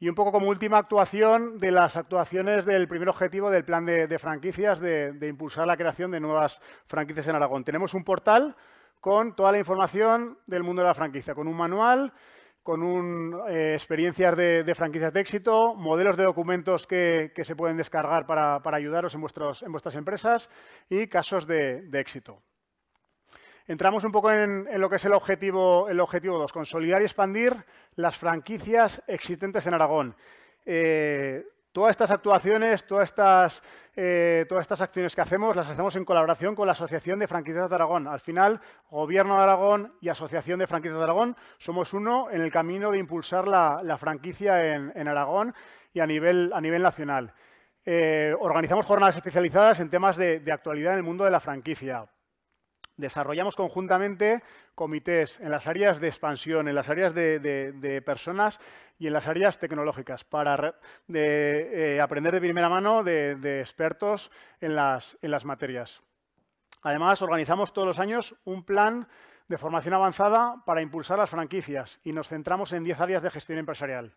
Y un poco como última actuación de las actuaciones del primer objetivo del plan de, franquicias, de, impulsar la creación de nuevas franquicias en Aragón. Tenemos un portal con toda la información del mundo de la franquicia, con un manual con eh, experiencias de, franquicias de éxito, modelos de documentos que, se pueden descargar para, ayudaros en, vuestros, en, vuestras empresas y casos de, éxito. Entramos un poco en, lo que es el objetivo, el objetivo 2, consolidar y expandir las franquicias existentes en Aragón. Eh, Todas estas actuaciones, todas estas, eh, todas estas acciones que hacemos, las hacemos en colaboración con la Asociación de Franquicias de Aragón. Al final, Gobierno de Aragón y Asociación de Franquicias de Aragón somos uno en el camino de impulsar la, franquicia en, Aragón y a nivel, a nivel nacional. Eh, organizamos jornadas especializadas en temas de actualidad en el mundo de la franquicia. Desarrollamos conjuntamente comités en las áreas de expansión, en las áreas de, personas y en las áreas tecnológicas para eh, aprender de primera mano de, expertos en las, en las materias. Además, organizamos todos los años un plan de formación avanzada para impulsar las franquicias y nos centramos en 10 áreas de gestión empresarial.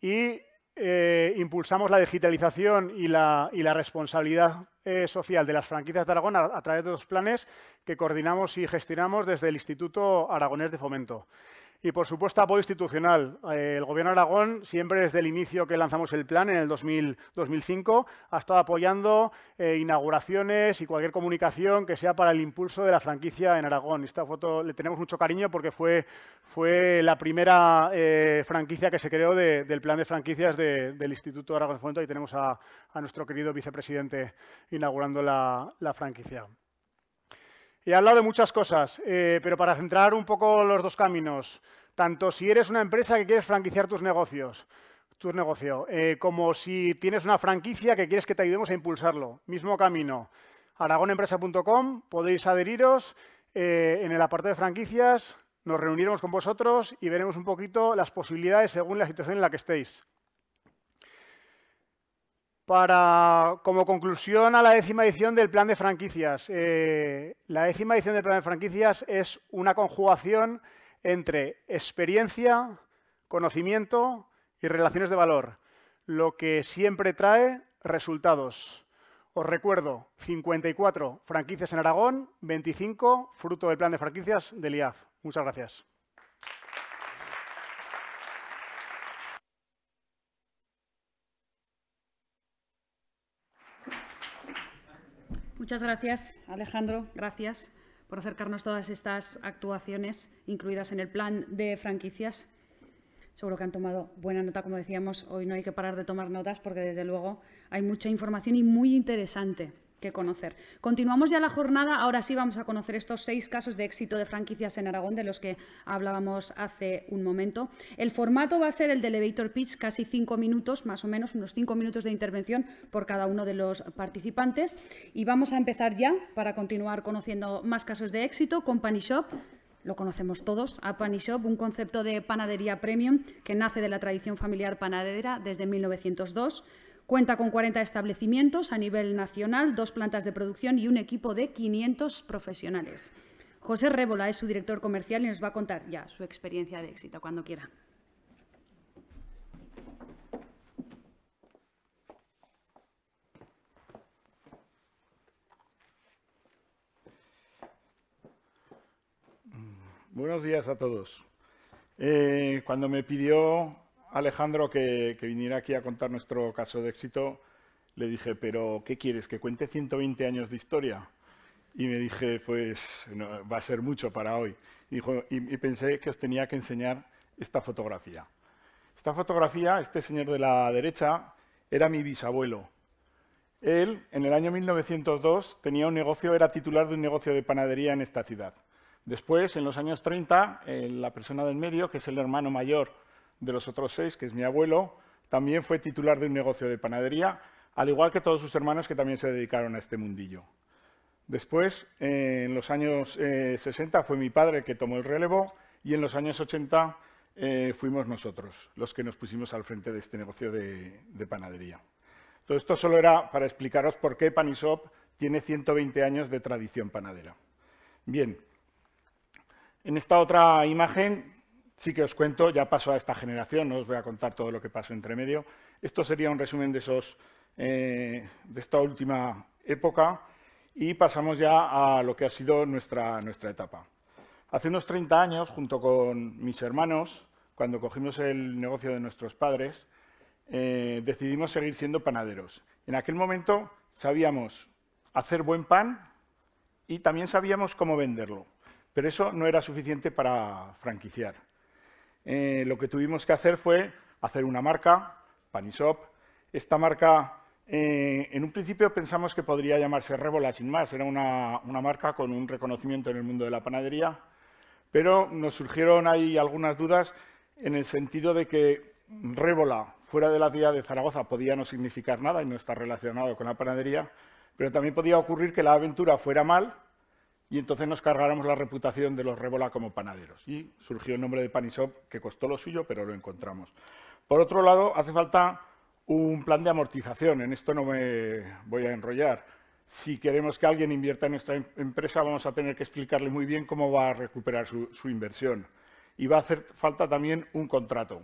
Y eh, impulsamos la digitalización y la, responsabilidad eh, social de las franquicias de Aragón a través de dos planes que coordinamos y gestionamos desde el Instituto Aragonés de Fomento. Y, por supuesto, apoyo institucional. Eh, el Gobierno de Aragón, siempre desde el inicio que lanzamos el plan, en el 2005, ha estado apoyando eh, inauguraciones y cualquier comunicación que sea para el impulso de la franquicia en Aragón. Esta foto le tenemos mucho cariño porque fue, fue la primera eh, franquicia que se creó del plan de franquicias del Instituto Aragón Fomento. y tenemos a, nuestro querido vicepresidente inaugurando la franquicia. He hablado de muchas cosas, eh, pero para centrar un poco los dos caminos, tanto si eres una empresa que quieres franquiciar tus negocios, negocio, eh, como si tienes una franquicia que quieres que te ayudemos a impulsarlo, mismo camino. Aragonempresa.com, podéis adheriros eh, en el apartado de franquicias, nos reuniremos con vosotros y veremos un poquito las posibilidades según la situación en la que estéis para, como conclusión a la décima edición del plan de franquicias. Eh, la décima edición del plan de franquicias es una conjugación entre experiencia, conocimiento y relaciones de valor, lo que siempre trae resultados. Os recuerdo, 54 franquicias en Aragón, 25 fruto del plan de franquicias del IAF. Muchas gracias. Muchas gracias, Alejandro. Gracias por acercarnos todas estas actuaciones incluidas en el plan de franquicias. Seguro que han tomado buena nota, como decíamos, hoy no hay que parar de tomar notas porque desde luego hay mucha información y muy interesante que conocer. Continuamos ya la jornada, ahora sí vamos a conocer estos seis casos de éxito de franquicias en Aragón de los que hablábamos hace un momento. El formato va a ser el de elevator pitch, casi cinco minutos, más o menos, unos cinco minutos de intervención por cada uno de los participantes. Y vamos a empezar ya para continuar conociendo más casos de éxito. con Shop, lo conocemos todos, a PaniShop, un concepto de panadería premium que nace de la tradición familiar panadera desde 1902. Cuenta con 40 establecimientos a nivel nacional, dos plantas de producción y un equipo de 500 profesionales. José Rébola es su director comercial y nos va a contar ya su experiencia de éxito cuando quiera. Mm, buenos días a todos. Eh, cuando me pidió Alejandro que, viniera aquí a contar nuestro caso de éxito, le dije, pero ¿qué quieres? ¿Que cuente 120 años de historia? Y me dije, pues va a ser mucho para hoy. Y, pensé que os tenía que enseñar esta fotografía. Esta fotografía, este señor de la derecha, era mi bisabuelo. Él, en el año 1902, tenía un negocio, era titular de un negocio de panadería en esta ciudad. Después, en los años 30, eh, la persona del medio, que es el hermano mayor de los otros seis, que es mi abuelo, también fue titular de un negocio de panadería, al igual que todos sus hermanos que también se dedicaron a este mundillo. Después, eh, en los años 60 eh, fue mi padre que tomó el relevo y en los años 80 eh, fuimos nosotros los que nos pusimos al frente de este negocio de, de panadería. Todo esto solo era para explicaros por qué Panisop tiene 120 años de tradición panadera. Bien, en esta otra imagen Sí que os cuento, ya paso a esta generación, no os voy a contar todo lo que pasó entre medio. Esto sería un resumen de, esos, eh, de esta última época y pasamos ya a lo que ha sido nuestra, etapa. Hace unos 30 años, junto con mis hermanos, cuando cogimos el negocio de nuestros padres, eh, decidimos seguir siendo panaderos. En aquel momento sabíamos hacer buen pan y también sabíamos cómo venderlo, pero eso no era suficiente para franquiciar. Eh, lo que tuvimos que hacer fue hacer una marca, Panisop. Esta marca, eh, en un principio pensamos que podría llamarse Rébola sin más, era una, una marca con un reconocimiento en el mundo de la panadería, pero nos surgieron ahí algunas dudas en el sentido de que Rébola fuera de la ciudad de Zaragoza podía no significar nada y no estar relacionado con la panadería, pero también podía ocurrir que la aventura fuera mal y entonces nos cargáramos la reputación de los Rebola como panaderos. Y surgió el nombre de Panisop, que costó lo suyo, pero lo encontramos. Por otro lado, hace falta un plan de amortización, en esto no me voy a enrollar. Si queremos que alguien invierta en nuestra empresa, vamos a tener que explicarle muy bien cómo va a recuperar su, inversión. Y va a hacer falta también un contrato.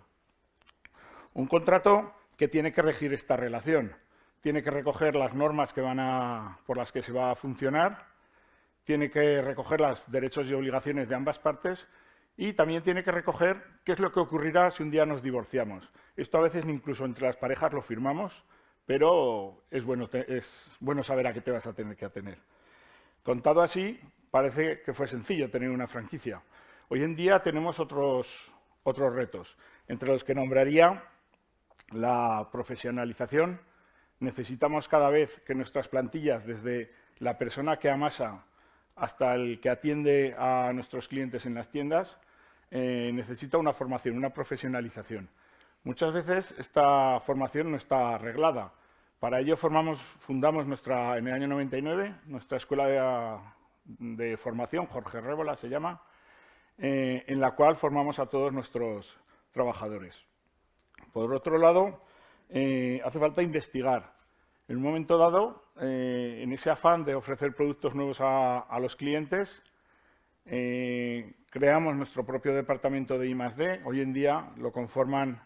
Un contrato que tiene que regir esta relación. Tiene que recoger las normas que van por las que se va a funcionar, tiene que recoger los derechos y obligaciones de ambas partes y también tiene que recoger qué es lo que ocurrirá si un día nos divorciamos. Esto a veces incluso entre las parejas lo firmamos, pero es bueno, es bueno saber a qué te vas a tener que atener. Contado así, parece que fue sencillo tener una franquicia. Hoy en día tenemos otros, otros retos, entre los que nombraría la profesionalización. Necesitamos cada vez que nuestras plantillas, desde la persona que amasa hasta el que atiende a nuestros clientes en las tiendas, eh, necesita una formación, una profesionalización. Muchas veces esta formación no está arreglada. Para ello formamos, fundamos nuestra, en el año 99 nuestra escuela de, formación, Jorge Rébola se llama, eh, en la cual formamos a todos nuestros trabajadores. Por otro lado, eh, hace falta investigar. En un momento dado, eh, en ese afán de ofrecer productos nuevos a, los clientes, eh, creamos nuestro propio departamento de I+.D. Hoy en día lo conforman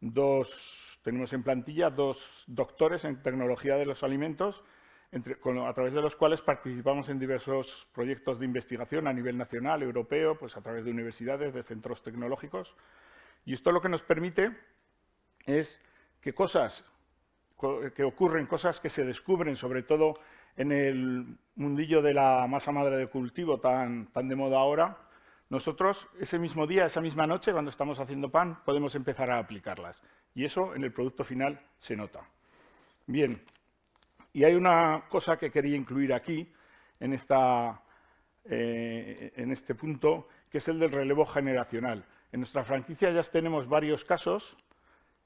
dos, tenemos en plantilla dos doctores en tecnología de los alimentos, a través de los cuales participamos en diversos proyectos de investigación a nivel nacional, europeo, pues a través de universidades, de centros tecnológicos. Y esto lo que nos permite es que cosas que ocurren, cosas que se descubren, sobre todo en el mundillo de la masa madre de cultivo tan, tan de moda ahora, nosotros ese mismo día, esa misma noche, cuando estamos haciendo pan, podemos empezar a aplicarlas. Y eso en el producto final se nota. Bien, y hay una cosa que quería incluir aquí, en, esta, eh, en este punto, que es el del relevo generacional. En nuestra franquicia ya tenemos varios casos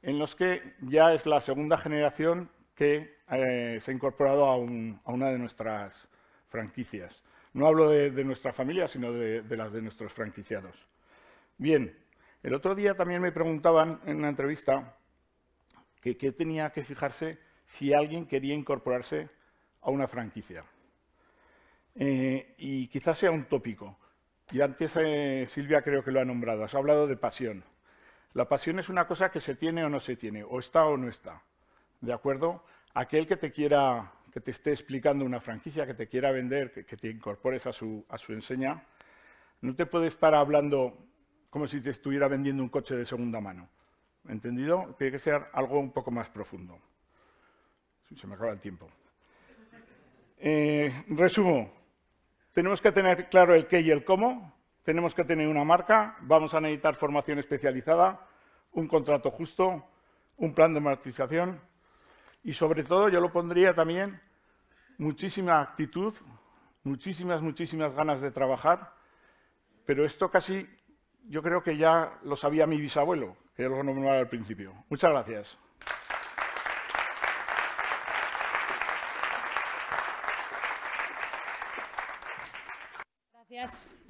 en los que ya es la segunda generación que eh, se ha incorporado a, una de nuestras franquicias. No hablo de, nuestra familia, sino de, las de nuestros franquiciados. Bien, el otro día también me preguntaban en una entrevista que, tenía que fijarse si alguien quería incorporarse a una franquicia. Eh, y quizás sea un tópico. Y antes eh, Silvia creo que lo ha nombrado. ha hablado de pasión. La pasión es una cosa que se tiene o no se tiene, o está o no está. ¿De acuerdo? Aquel que te quiera, que te esté explicando una franquicia, que te quiera vender, que, te incorpores a su, enseña, no te puede estar hablando como si te estuviera vendiendo un coche de segunda mano. ¿Entendido? Tiene que ser algo un poco más profundo. Se me acaba el tiempo. Eh, resumo, tenemos que tener claro el qué y el cómo, tenemos que tener una marca, vamos a necesitar formación especializada, un contrato justo, un plan de amortización y, sobre todo, yo lo pondría también muchísima actitud, muchísimas, muchísimas ganas de trabajar, pero esto casi yo creo que ya lo sabía mi bisabuelo, que lo nombraba al principio. Muchas gracias.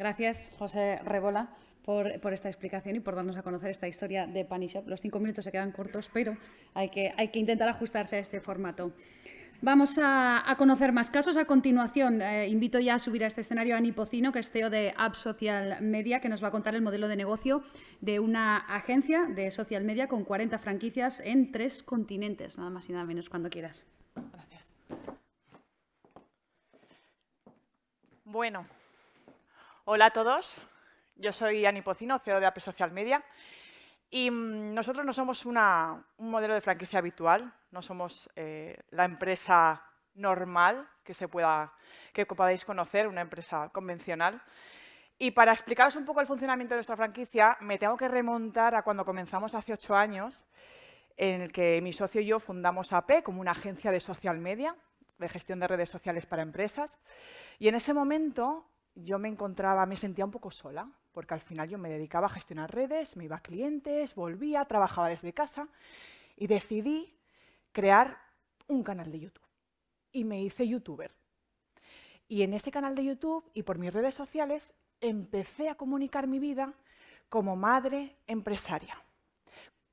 Gracias, José Rebola. Por, esta explicación y por darnos a conocer esta historia de Panishop. Los cinco minutos se quedan cortos, pero hay que, intentar ajustarse a este formato. Vamos a, conocer más casos. A continuación, eh, invito ya a subir a este escenario a Ani que es CEO de App Social Media, que nos va a contar el modelo de negocio de una agencia de social media con 40 franquicias en tres continentes, nada más y nada menos, cuando quieras. Gracias. Bueno, Hola a todos, yo soy Ani Pocino, CEO de AP Social Media y mm, nosotros no somos un modelo de franquicia habitual, no somos eh, la empresa normal que, se pueda, que podáis conocer, una empresa convencional. Y para explicaros un poco el funcionamiento de nuestra franquicia, me tengo que remontar a cuando comenzamos hace ocho años, en el que mi socio y yo fundamos AP como una agencia de social media, de gestión de redes sociales para empresas. Y en ese momento yo me encontraba, me sentía un poco sola, porque al final yo me dedicaba a gestionar redes, me iba a clientes, volvía, trabajaba desde casa y decidí crear un canal de YouTube. Y me hice youtuber. Y en ese canal de YouTube y por mis redes sociales empecé a comunicar mi vida como madre empresaria.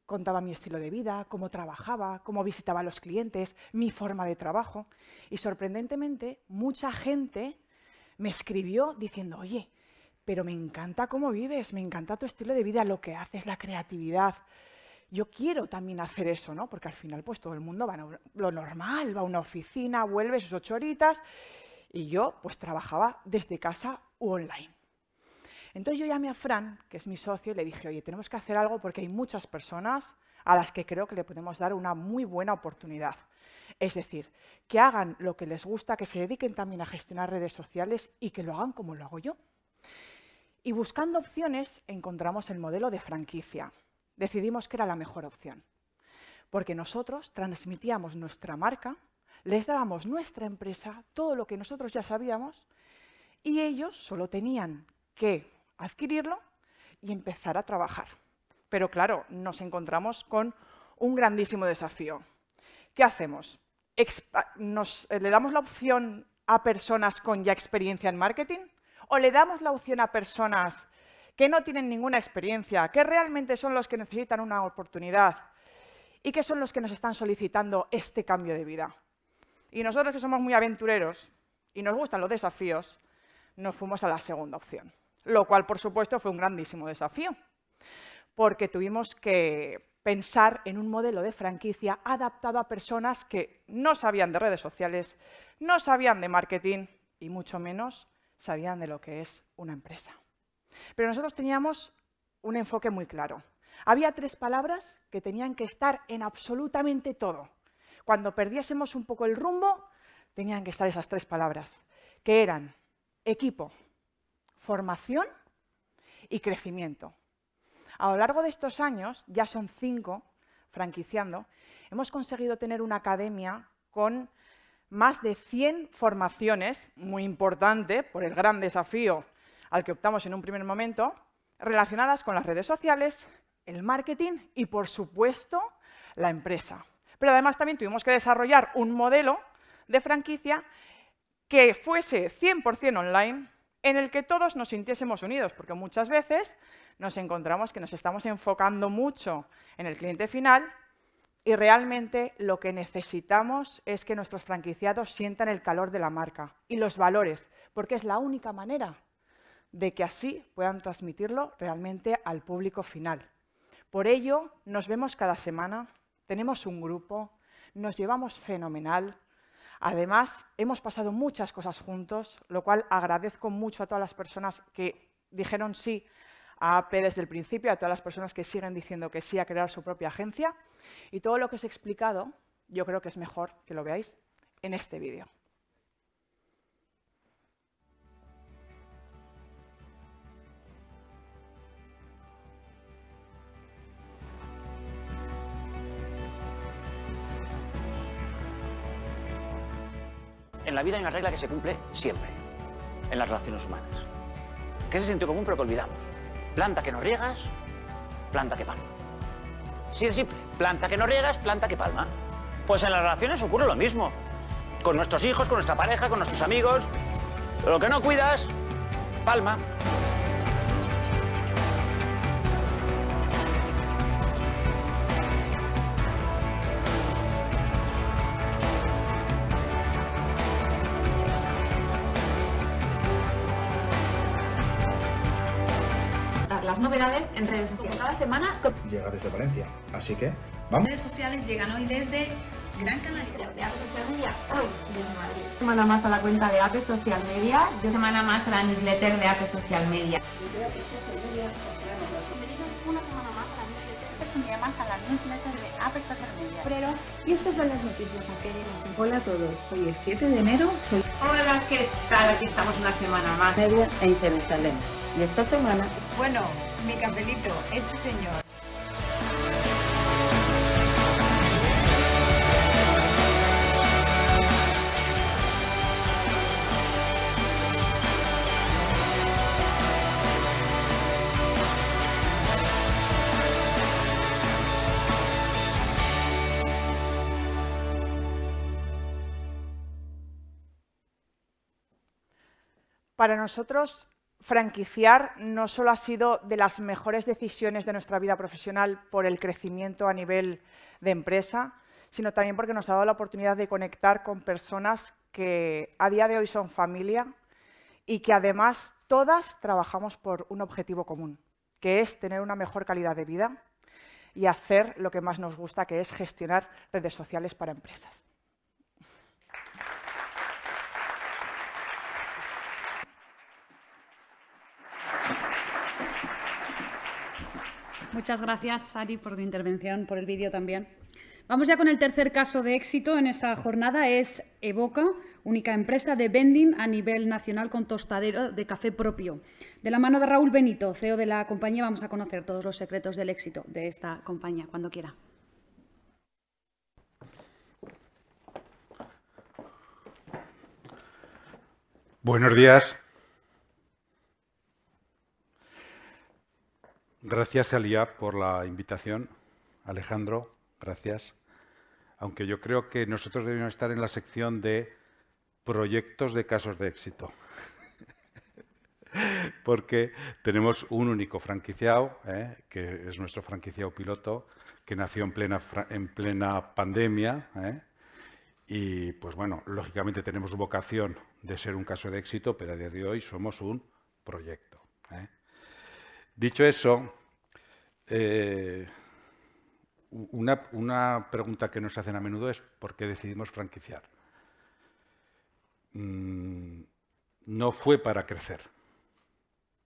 Contaba mi estilo de vida, cómo trabajaba, cómo visitaba a los clientes, mi forma de trabajo. Y sorprendentemente, mucha gente me escribió diciendo, oye, pero me encanta cómo vives, me encanta tu estilo de vida, lo que haces, la creatividad. Yo quiero también hacer eso, ¿no? Porque al final, pues todo el mundo va a lo normal, va a una oficina, vuelve sus ocho horitas y yo, pues trabajaba desde casa u online. Entonces yo llamé a Fran, que es mi socio, y le dije, oye, tenemos que hacer algo porque hay muchas personas a las que creo que le podemos dar una muy buena oportunidad. Es decir, que hagan lo que les gusta, que se dediquen también a gestionar redes sociales y que lo hagan como lo hago yo. Y buscando opciones encontramos el modelo de franquicia. Decidimos que era la mejor opción, porque nosotros transmitíamos nuestra marca, les dábamos nuestra empresa, todo lo que nosotros ya sabíamos, y ellos solo tenían que adquirirlo y empezar a trabajar. Pero claro, nos encontramos con un grandísimo desafío. ¿Qué hacemos? nos, eh, le damos la opción a personas con ya experiencia en marketing o le damos la opción a personas que no tienen ninguna experiencia, que realmente son los que necesitan una oportunidad y que son los que nos están solicitando este cambio de vida. Y nosotros que somos muy aventureros y nos gustan los desafíos, nos fuimos a la segunda opción, lo cual, por supuesto, fue un grandísimo desafío, porque tuvimos que pensar en un modelo de franquicia adaptado a personas que no sabían de redes sociales, no sabían de marketing y mucho menos sabían de lo que es una empresa. Pero nosotros teníamos un enfoque muy claro. Había tres palabras que tenían que estar en absolutamente todo. Cuando perdiésemos un poco el rumbo, tenían que estar esas tres palabras, que eran equipo, formación y crecimiento. A lo largo de estos años, ya son cinco, franquiciando, hemos conseguido tener una academia con más de 100 formaciones, muy importante por el gran desafío al que optamos en un primer momento, relacionadas con las redes sociales, el marketing y, por supuesto, la empresa. Pero además también tuvimos que desarrollar un modelo de franquicia que fuese 100% online, en el que todos nos sintiésemos unidos, porque muchas veces nos encontramos que nos estamos enfocando mucho en el cliente final y realmente lo que necesitamos es que nuestros franquiciados sientan el calor de la marca y los valores, porque es la única manera de que así puedan transmitirlo realmente al público final. Por ello, nos vemos cada semana, tenemos un grupo, nos llevamos fenomenal, Además, hemos pasado muchas cosas juntos, lo cual agradezco mucho a todas las personas que dijeron sí a AP desde el principio, a todas las personas que siguen diciendo que sí a crear su propia agencia. Y todo lo que os he explicado, yo creo que es mejor que lo veáis en este vídeo. en la vida hay una regla que se cumple siempre, en las relaciones humanas. Que es el sentido común, pero que olvidamos. Planta que no riegas, planta que palma. Sí, es simple. Planta que no riegas, planta que palma. Pues en las relaciones ocurre lo mismo. Con nuestros hijos, con nuestra pareja, con nuestros amigos. Lo que no cuidas, palma. en redes sociales. cada semana. Llega desde Valencia, así que vamos. Redes sociales llegan hoy desde Gran Canaria. De Apes Social Media, hoy desde Madrid. Semana más a la cuenta de Ape Social Media. Yo... Semana más a la newsletter de Ape Social Media. Desde Ape Social Media, nos una semana más. Pues, un día más a la newsletter de Apple Media. Pero, y estas son las noticias queridos. Hola a todos, hoy es 7 de enero, soy... Hola, ¿qué tal? Aquí estamos una semana más. Media en Jerusalén. Y esta semana... Bueno, mi capelito, este señor... Para nosotros, franquiciar no solo ha sido de las mejores decisiones de nuestra vida profesional por el crecimiento a nivel de empresa, sino también porque nos ha dado la oportunidad de conectar con personas que a día de hoy son familia y que además todas trabajamos por un objetivo común, que es tener una mejor calidad de vida y hacer lo que más nos gusta, que es gestionar redes sociales para empresas. Muchas gracias, Sari, por tu intervención, por el vídeo también. Vamos ya con el tercer caso de éxito en esta jornada. Es Evoca, única empresa de vending a nivel nacional con tostadero de café propio. De la mano de Raúl Benito, CEO de la compañía, vamos a conocer todos los secretos del éxito de esta compañía, cuando quiera. Buenos días. Gracias, aliad por la invitación. Alejandro, gracias. Aunque yo creo que nosotros debemos estar en la sección de proyectos de casos de éxito. Porque tenemos un único franquiciado, ¿eh? que es nuestro franquiciado piloto, que nació en plena, en plena pandemia. ¿eh? Y pues bueno, lógicamente tenemos vocación de ser un caso de éxito, pero a día de hoy somos un proyecto. ¿eh? Dicho eso, eh, una, pregunta que nos hacen a menudo es ¿por qué decidimos franquiciar? Mm, no fue para crecer.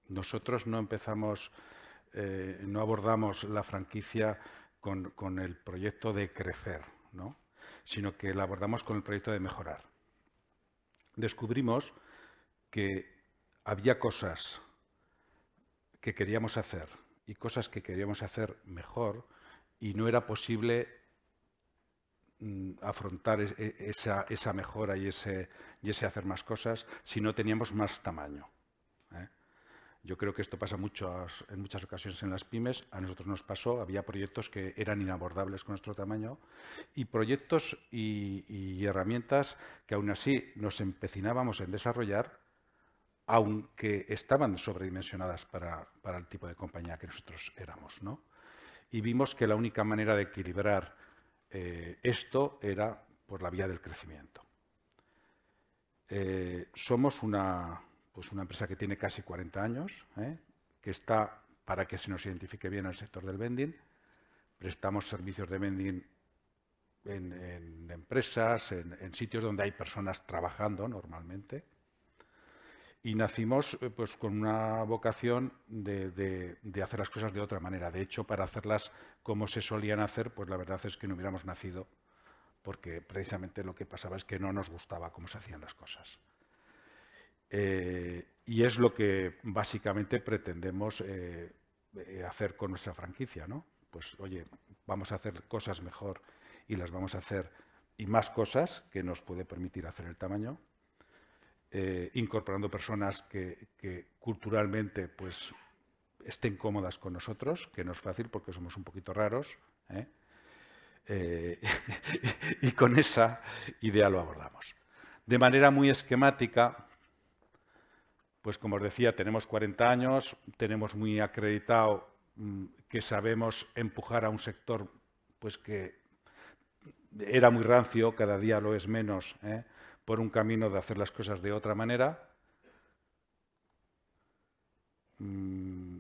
Nosotros no empezamos, eh, no abordamos la franquicia con, el proyecto de crecer, sino que la abordamos con el proyecto de mejorar. Descubrimos que había cosas que queríamos hacer y cosas que queríamos hacer mejor y no era posible mm, afrontar e, e, esa, mejora y ese, hacer más cosas si no teníamos más tamaño. ¿eh? Yo creo que esto pasa en muchas ocasiones en las pymes. A nosotros nos pasó, había proyectos que eran inabordables con nuestro tamaño y proyectos y, y herramientas que aún así nos empecinábamos en desarrollar, aunque estaban sobredimensionadas para, el tipo de compañía que nosotros éramos. ¿no? Y vimos que la única manera de equilibrar eh, esto era por la vía del crecimiento. Eh, somos pues una, empresa que tiene casi 40 años, ¿eh? que está, para que se nos identifique bien, en el sector del vending. Prestamos servicios de vending en, empresas, en, sitios donde hay personas trabajando normalmente y nacimos eh, pues, con una vocación de, hacer las cosas de otra manera. De hecho, para hacerlas como se solían hacer, pues la verdad es que no hubiéramos nacido, porque precisamente lo que pasaba es que no nos gustaba cómo se hacían las cosas. Eh, y es lo que básicamente pretendemos eh, hacer con nuestra franquicia, ¿no? Pues, oye, vamos a hacer cosas mejor y las vamos a hacer y más cosas que nos puede permitir hacer el tamaño, eh, incorporando personas que, culturalmente pues, estén cómodas con nosotros, que no es fácil porque somos un poquito raros. ¿eh? Eh, y con esa idea lo abordamos. De manera muy esquemática, pues como os decía, tenemos 40 años, tenemos muy acreditado mm, que sabemos empujar a un sector pues que era muy rancio, cada día lo es menos, por un camino de hacer las cosas de otra manera. Mm,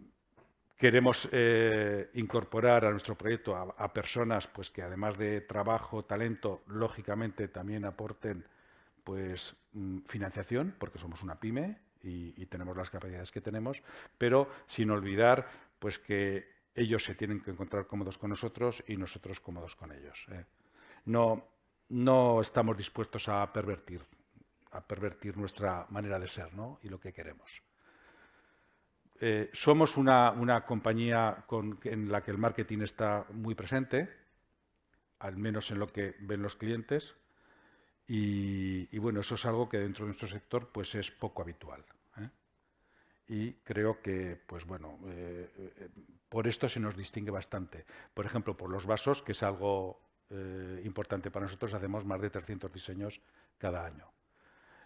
queremos eh, incorporar a nuestro proyecto a, personas pues, que además de trabajo, talento, lógicamente también aporten pues, mm, financiación, porque somos una pyme y, tenemos las capacidades que tenemos, pero sin olvidar pues, que ellos se tienen que encontrar cómodos con nosotros y nosotros cómodos con ellos. ¿eh? No, no estamos dispuestos a pervertir, a pervertir nuestra manera de ser ¿no? y lo que queremos. Eh, somos una, compañía en la que el marketing está muy presente, al menos en lo que ven los clientes, y, bueno, eso es algo que dentro de nuestro sector pues, es poco habitual. ¿eh? Y creo que, pues bueno, eh, por esto se nos distingue bastante. Por ejemplo, por los vasos, que es algo eh, importante para nosotros. Hacemos más de 300 diseños cada año.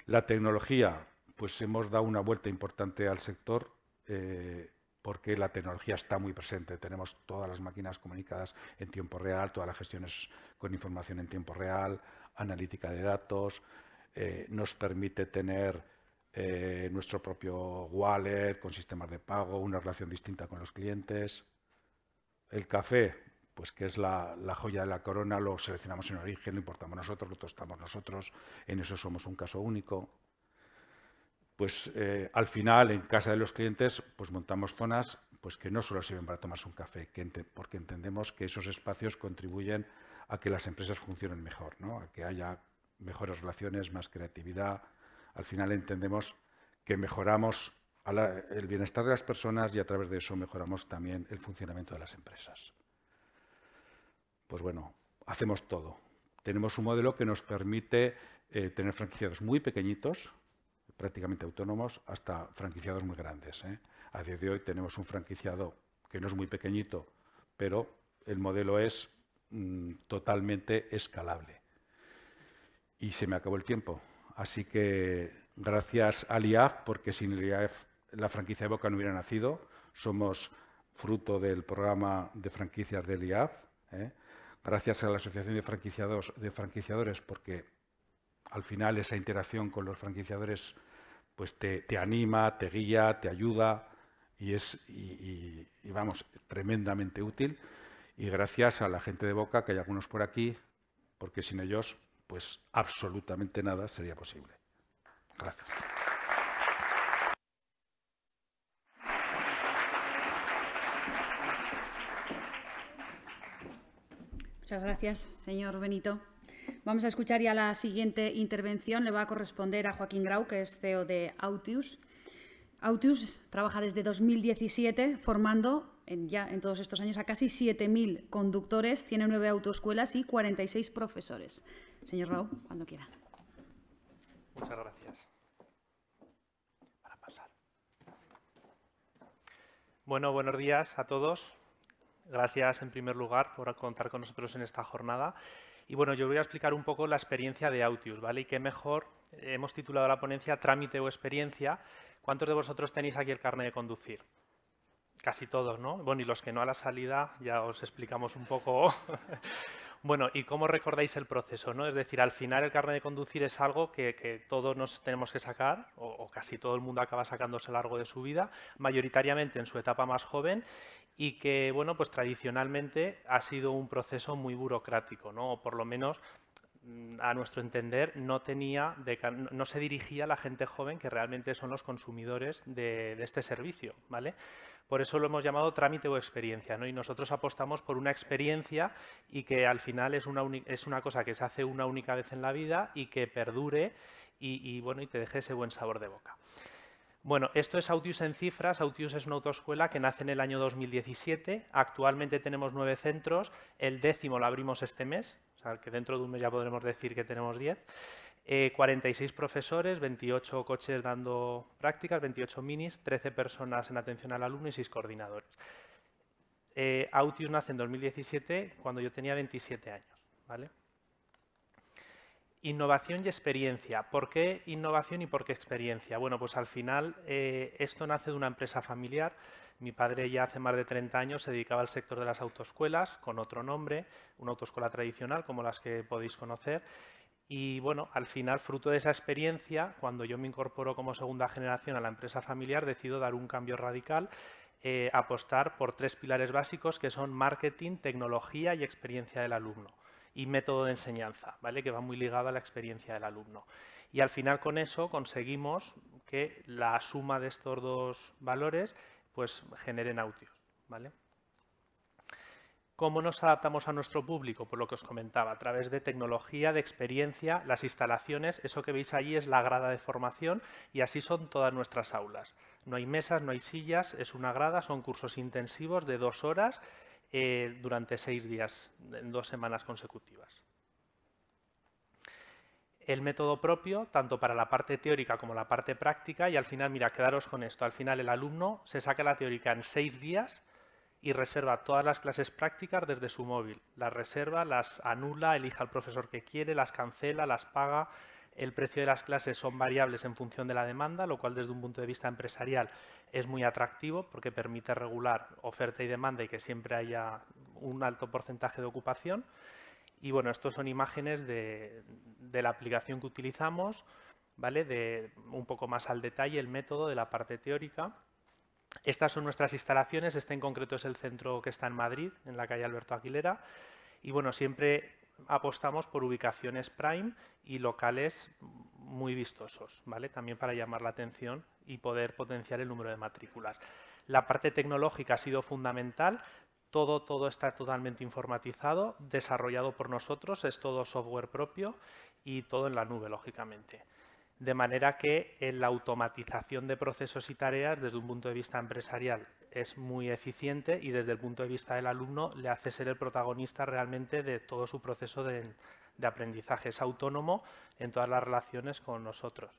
La tecnología, pues hemos dado una vuelta importante al sector eh, porque la tecnología está muy presente. Tenemos todas las máquinas comunicadas en tiempo real, todas las gestiones con información en tiempo real, analítica de datos, eh, nos permite tener nuestro propio wallet con sistemas de pago, una relación distinta con los clientes. El café, pues que es la, joya de la corona, lo seleccionamos en origen, lo importamos nosotros, lo tostamos nosotros, en eso somos un caso único. Pues eh, al final, en casa de los clientes, pues montamos zonas pues que no solo sirven para tomarse un café, porque entendemos que esos espacios contribuyen a que las empresas funcionen mejor, ¿no? a que haya mejores relaciones, más creatividad. Al final entendemos que mejoramos el bienestar de las personas y a través de eso mejoramos también el funcionamiento de las empresas pues bueno, hacemos todo. Tenemos un modelo que nos permite eh, tener franquiciados muy pequeñitos, prácticamente autónomos, hasta franquiciados muy grandes. ¿eh? A día de hoy tenemos un franquiciado que no es muy pequeñito, pero el modelo es mm, totalmente escalable. Y se me acabó el tiempo. Así que gracias al IAF, porque sin el IAF la franquicia de Boca no hubiera nacido. Somos fruto del programa de franquicias del IAF. ¿eh? gracias a la Asociación de, Franquiciados, de Franquiciadores, porque al final esa interacción con los franquiciadores pues te, anima, te guía, te ayuda y es, vamos, tremendamente útil. Y gracias a la gente de Boca, que hay algunos por aquí, porque sin ellos, pues absolutamente nada sería posible. Gracias. Muchas gracias, señor Benito. Vamos a escuchar ya la siguiente intervención. Le va a corresponder a Joaquín Grau, que es CEO de Autius. Autius trabaja desde 2017 formando ya en todos estos años a casi 7.000 conductores, tiene nueve autoescuelas y 46 profesores. Señor Grau, cuando quiera. Muchas gracias. Para pasar. Bueno, buenos días a todos. Gracias, en primer lugar, por contar con nosotros en esta jornada. Y bueno, yo voy a explicar un poco la experiencia de Autius, ¿vale? Y qué mejor, hemos titulado la ponencia Trámite o Experiencia. ¿Cuántos de vosotros tenéis aquí el carnet de conducir? Casi todos, ¿no? Bueno, y los que no a la salida, ya os explicamos un poco Bueno, ¿y cómo recordáis el proceso? ¿no? Es decir, al final el carnet de conducir es algo que, todos nos tenemos que sacar, o, casi todo el mundo acaba sacándose a largo de su vida, mayoritariamente en su etapa más joven, y que, bueno, pues tradicionalmente ha sido un proceso muy burocrático, ¿no? O por lo menos mm, a nuestro entender, no, tenía de, no se dirigía a la gente joven, que realmente son los consumidores de, de este servicio. ¿vale? Por eso lo hemos llamado trámite o experiencia, ¿no? Y nosotros apostamos por una experiencia y que al final es una, es una cosa que se hace una única vez en la vida y que perdure y, bueno, y te deje ese buen sabor de boca. Bueno, esto es Autius en cifras. Autius es una autoescuela que nace en el año 2017. Actualmente tenemos nueve centros. El décimo lo abrimos este mes, o sea que dentro de un mes ya podremos decir que tenemos diez. 46 eh, profesores, 28 coches dando prácticas, 28 minis, 13 personas en atención al alumno y 6 coordinadores. Eh, Autius nace en 2017, cuando yo tenía 27 años. ¿vale? Innovación y experiencia. ¿Por qué innovación y por qué experiencia? Bueno, pues al final eh, esto nace de una empresa familiar. Mi padre ya hace más de 30 años se dedicaba al sector de las autoescuelas, con otro nombre, una autoescuela tradicional como las que podéis conocer, y bueno, al final, fruto de esa experiencia, cuando yo me incorporo como segunda generación a la empresa familiar, decido dar un cambio radical, eh, apostar por tres pilares básicos que son marketing, tecnología y experiencia del alumno y método de enseñanza, ¿vale? que va muy ligado a la experiencia del alumno. Y al final con eso conseguimos que la suma de estos dos valores pues, generen audios. ¿vale? cómo nos adaptamos a nuestro público, por lo que os comentaba, a través de tecnología, de experiencia, las instalaciones, eso que veis allí es la grada de formación y así son todas nuestras aulas. No hay mesas, no hay sillas, es una grada, son cursos intensivos de dos horas eh, durante seis días, en dos semanas consecutivas. El método propio, tanto para la parte teórica como la parte práctica, y al final, mira, quedaros con esto, al final el alumno se saca la teórica en seis días y reserva todas las clases prácticas desde su móvil. Las reserva, las anula, elija al profesor que quiere, las cancela, las paga. El precio de las clases son variables en función de la demanda, lo cual desde un punto de vista empresarial es muy atractivo porque permite regular oferta y demanda y que siempre haya un alto porcentaje de ocupación. Y bueno, estos son imágenes de, de la aplicación que utilizamos, ¿vale? De un poco más al detalle el método de la parte teórica. Estas son nuestras instalaciones, este en concreto es el centro que está en Madrid, en la calle Alberto Aguilera, y bueno, siempre apostamos por ubicaciones prime y locales muy vistosos, ¿vale? También para llamar la atención y poder potenciar el número de matrículas. La parte tecnológica ha sido fundamental, todo, todo está totalmente informatizado, desarrollado por nosotros, es todo software propio y todo en la nube, lógicamente de manera que eh, la automatización de procesos y tareas desde un punto de vista empresarial es muy eficiente y desde el punto de vista del alumno le hace ser el protagonista realmente de todo su proceso de, aprendizaje. Es autónomo en todas las relaciones con nosotros.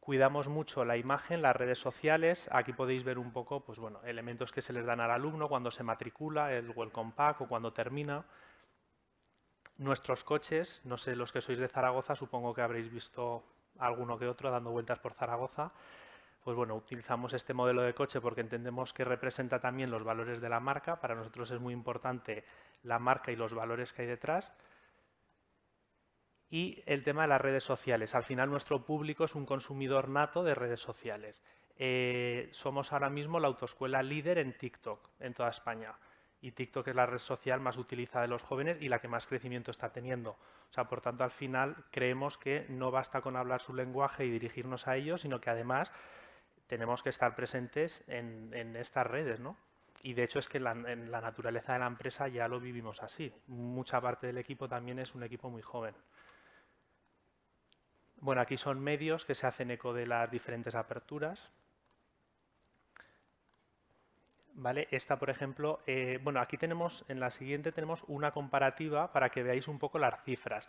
Cuidamos mucho la imagen, las redes sociales. Aquí podéis ver un poco pues bueno, elementos que se les dan al alumno cuando se matricula, el welcome pack o cuando termina. Nuestros coches, no sé, los que sois de Zaragoza, supongo que habréis visto alguno que otro dando vueltas por Zaragoza. Pues bueno, utilizamos este modelo de coche porque entendemos que representa también los valores de la marca. Para nosotros es muy importante la marca y los valores que hay detrás. Y el tema de las redes sociales. Al final nuestro público es un consumidor nato de redes sociales. Eh, somos ahora mismo la autoescuela líder en TikTok en toda España y TikTok es la red social más utilizada de los jóvenes y la que más crecimiento está teniendo. O sea, por tanto, al final creemos que no basta con hablar su lenguaje y dirigirnos a ellos, sino que además tenemos que estar presentes en, estas redes, ¿no? Y de hecho es que en la naturaleza de la empresa ya lo vivimos así. Mucha parte del equipo también es un equipo muy joven. Bueno, aquí son medios que se hacen eco de las diferentes aperturas. ¿Vale? Esta, por ejemplo, eh, bueno, aquí tenemos, en la siguiente tenemos una comparativa para que veáis un poco las cifras.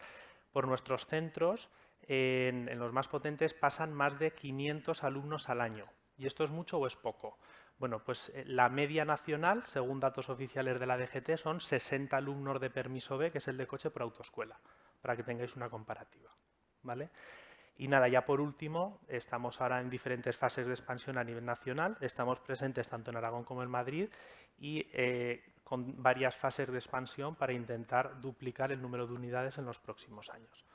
Por nuestros centros, en, los más potentes, pasan más de 500 alumnos al año. ¿Y esto es mucho o es poco? Bueno, pues eh, la media nacional, según datos oficiales de la DGT, son 60 alumnos de permiso B, que es el de coche por autoescuela, para que tengáis una comparativa. ¿Vale? Y nada, ya por último, estamos ahora en diferentes fases de expansión a nivel nacional. Estamos presentes tanto en Aragón como en Madrid y eh, con varias fases de expansión para intentar duplicar el número de unidades en los próximos años.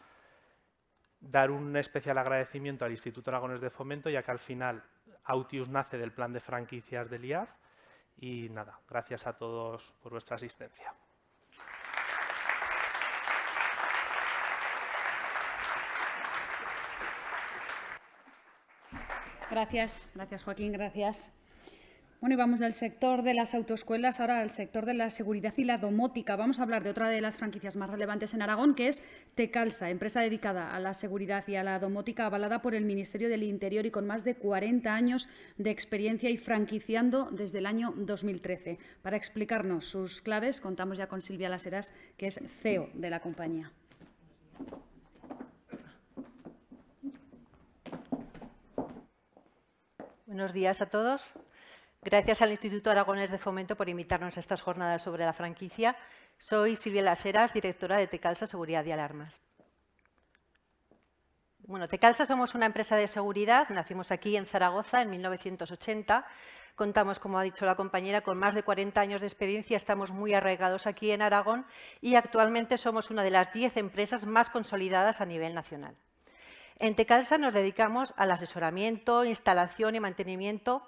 Dar un especial agradecimiento al Instituto Aragones de Fomento, ya que al final Autius nace del plan de franquicias del IAF. Y nada, gracias a todos por vuestra asistencia. Gracias, gracias Joaquín, gracias. Bueno, y vamos del sector de las autoescuelas ahora al sector de la seguridad y la domótica. Vamos a hablar de otra de las franquicias más relevantes en Aragón, que es Tecalsa, empresa dedicada a la seguridad y a la domótica, avalada por el Ministerio del Interior y con más de 40 años de experiencia y franquiciando desde el año 2013. Para explicarnos sus claves, contamos ya con Silvia Laseras, que es CEO de la compañía. Buenos días a todos. Gracias al Instituto Aragonés de Fomento por invitarnos a estas jornadas sobre la franquicia. Soy Silvia Laseras, directora de Tecalsa Seguridad y Alarmas. Bueno, Tecalsa somos una empresa de seguridad, nacimos aquí en Zaragoza en 1980. Contamos, como ha dicho la compañera, con más de 40 años de experiencia, estamos muy arraigados aquí en Aragón y actualmente somos una de las 10 empresas más consolidadas a nivel nacional. En Tecalsa nos dedicamos al asesoramiento, instalación y mantenimiento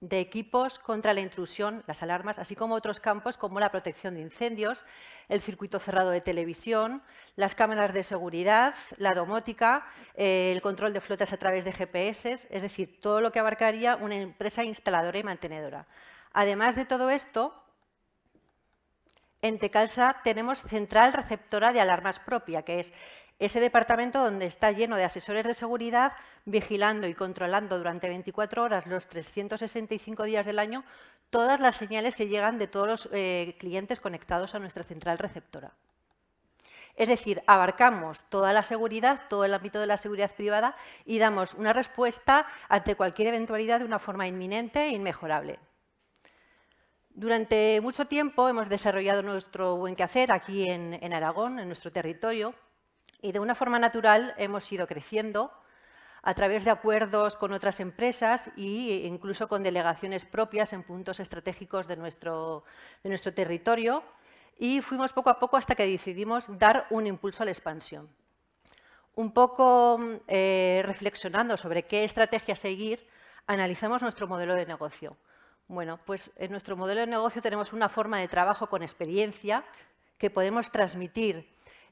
de equipos contra la intrusión, las alarmas, así como otros campos como la protección de incendios, el circuito cerrado de televisión, las cámaras de seguridad, la domótica, eh, el control de flotas a través de GPS, es decir, todo lo que abarcaría una empresa instaladora y mantenedora. Además de todo esto, en Tecalsa tenemos central receptora de alarmas propia, que es ese departamento donde está lleno de asesores de seguridad vigilando y controlando durante 24 horas los 365 días del año todas las señales que llegan de todos los eh, clientes conectados a nuestra central receptora. Es decir, abarcamos toda la seguridad, todo el ámbito de la seguridad privada y damos una respuesta ante cualquier eventualidad de una forma inminente e inmejorable. Durante mucho tiempo hemos desarrollado nuestro buen quehacer aquí en Aragón, en nuestro territorio, y de una forma natural hemos ido creciendo a través de acuerdos con otras empresas e incluso con delegaciones propias en puntos estratégicos de nuestro, de nuestro territorio y fuimos poco a poco hasta que decidimos dar un impulso a la expansión. Un poco eh, reflexionando sobre qué estrategia seguir, analizamos nuestro modelo de negocio. Bueno, pues en nuestro modelo de negocio tenemos una forma de trabajo con experiencia que podemos transmitir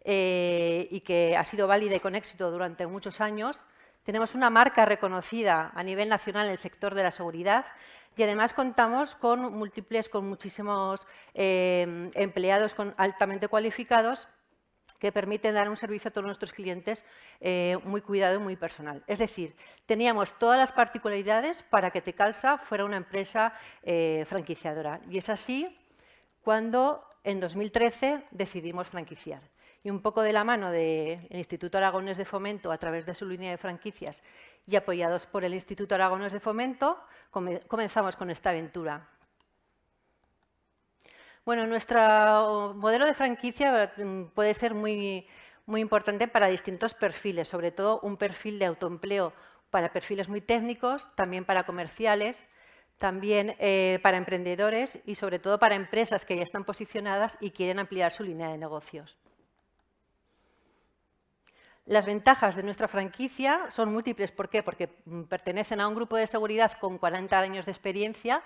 eh, y que ha sido válida y con éxito durante muchos años. Tenemos una marca reconocida a nivel nacional en el sector de la seguridad y además contamos con múltiples, con muchísimos eh, empleados altamente cualificados que permiten dar un servicio a todos nuestros clientes eh, muy cuidado y muy personal. Es decir, teníamos todas las particularidades para que Tecalsa fuera una empresa franquiciadora. Y es así cuando en 2013 decidimos franquiciar y un poco de la mano del Instituto Aragones de Fomento a través de su línea de franquicias y apoyados por el Instituto Aragones de Fomento, comenzamos con esta aventura. Bueno, nuestro modelo de franquicia mm, puede ser muy, muy importante para distintos perfiles, sobre todo un perfil de autoempleo para perfiles muy técnicos, también para comerciales, también eh, para emprendedores y sobre todo para empresas que ya están posicionadas y quieren ampliar su línea de negocios. Las ventajas de nuestra franquicia son múltiples. ¿Por qué? Porque mm, pertenecen a un grupo de seguridad con 40 años de experiencia,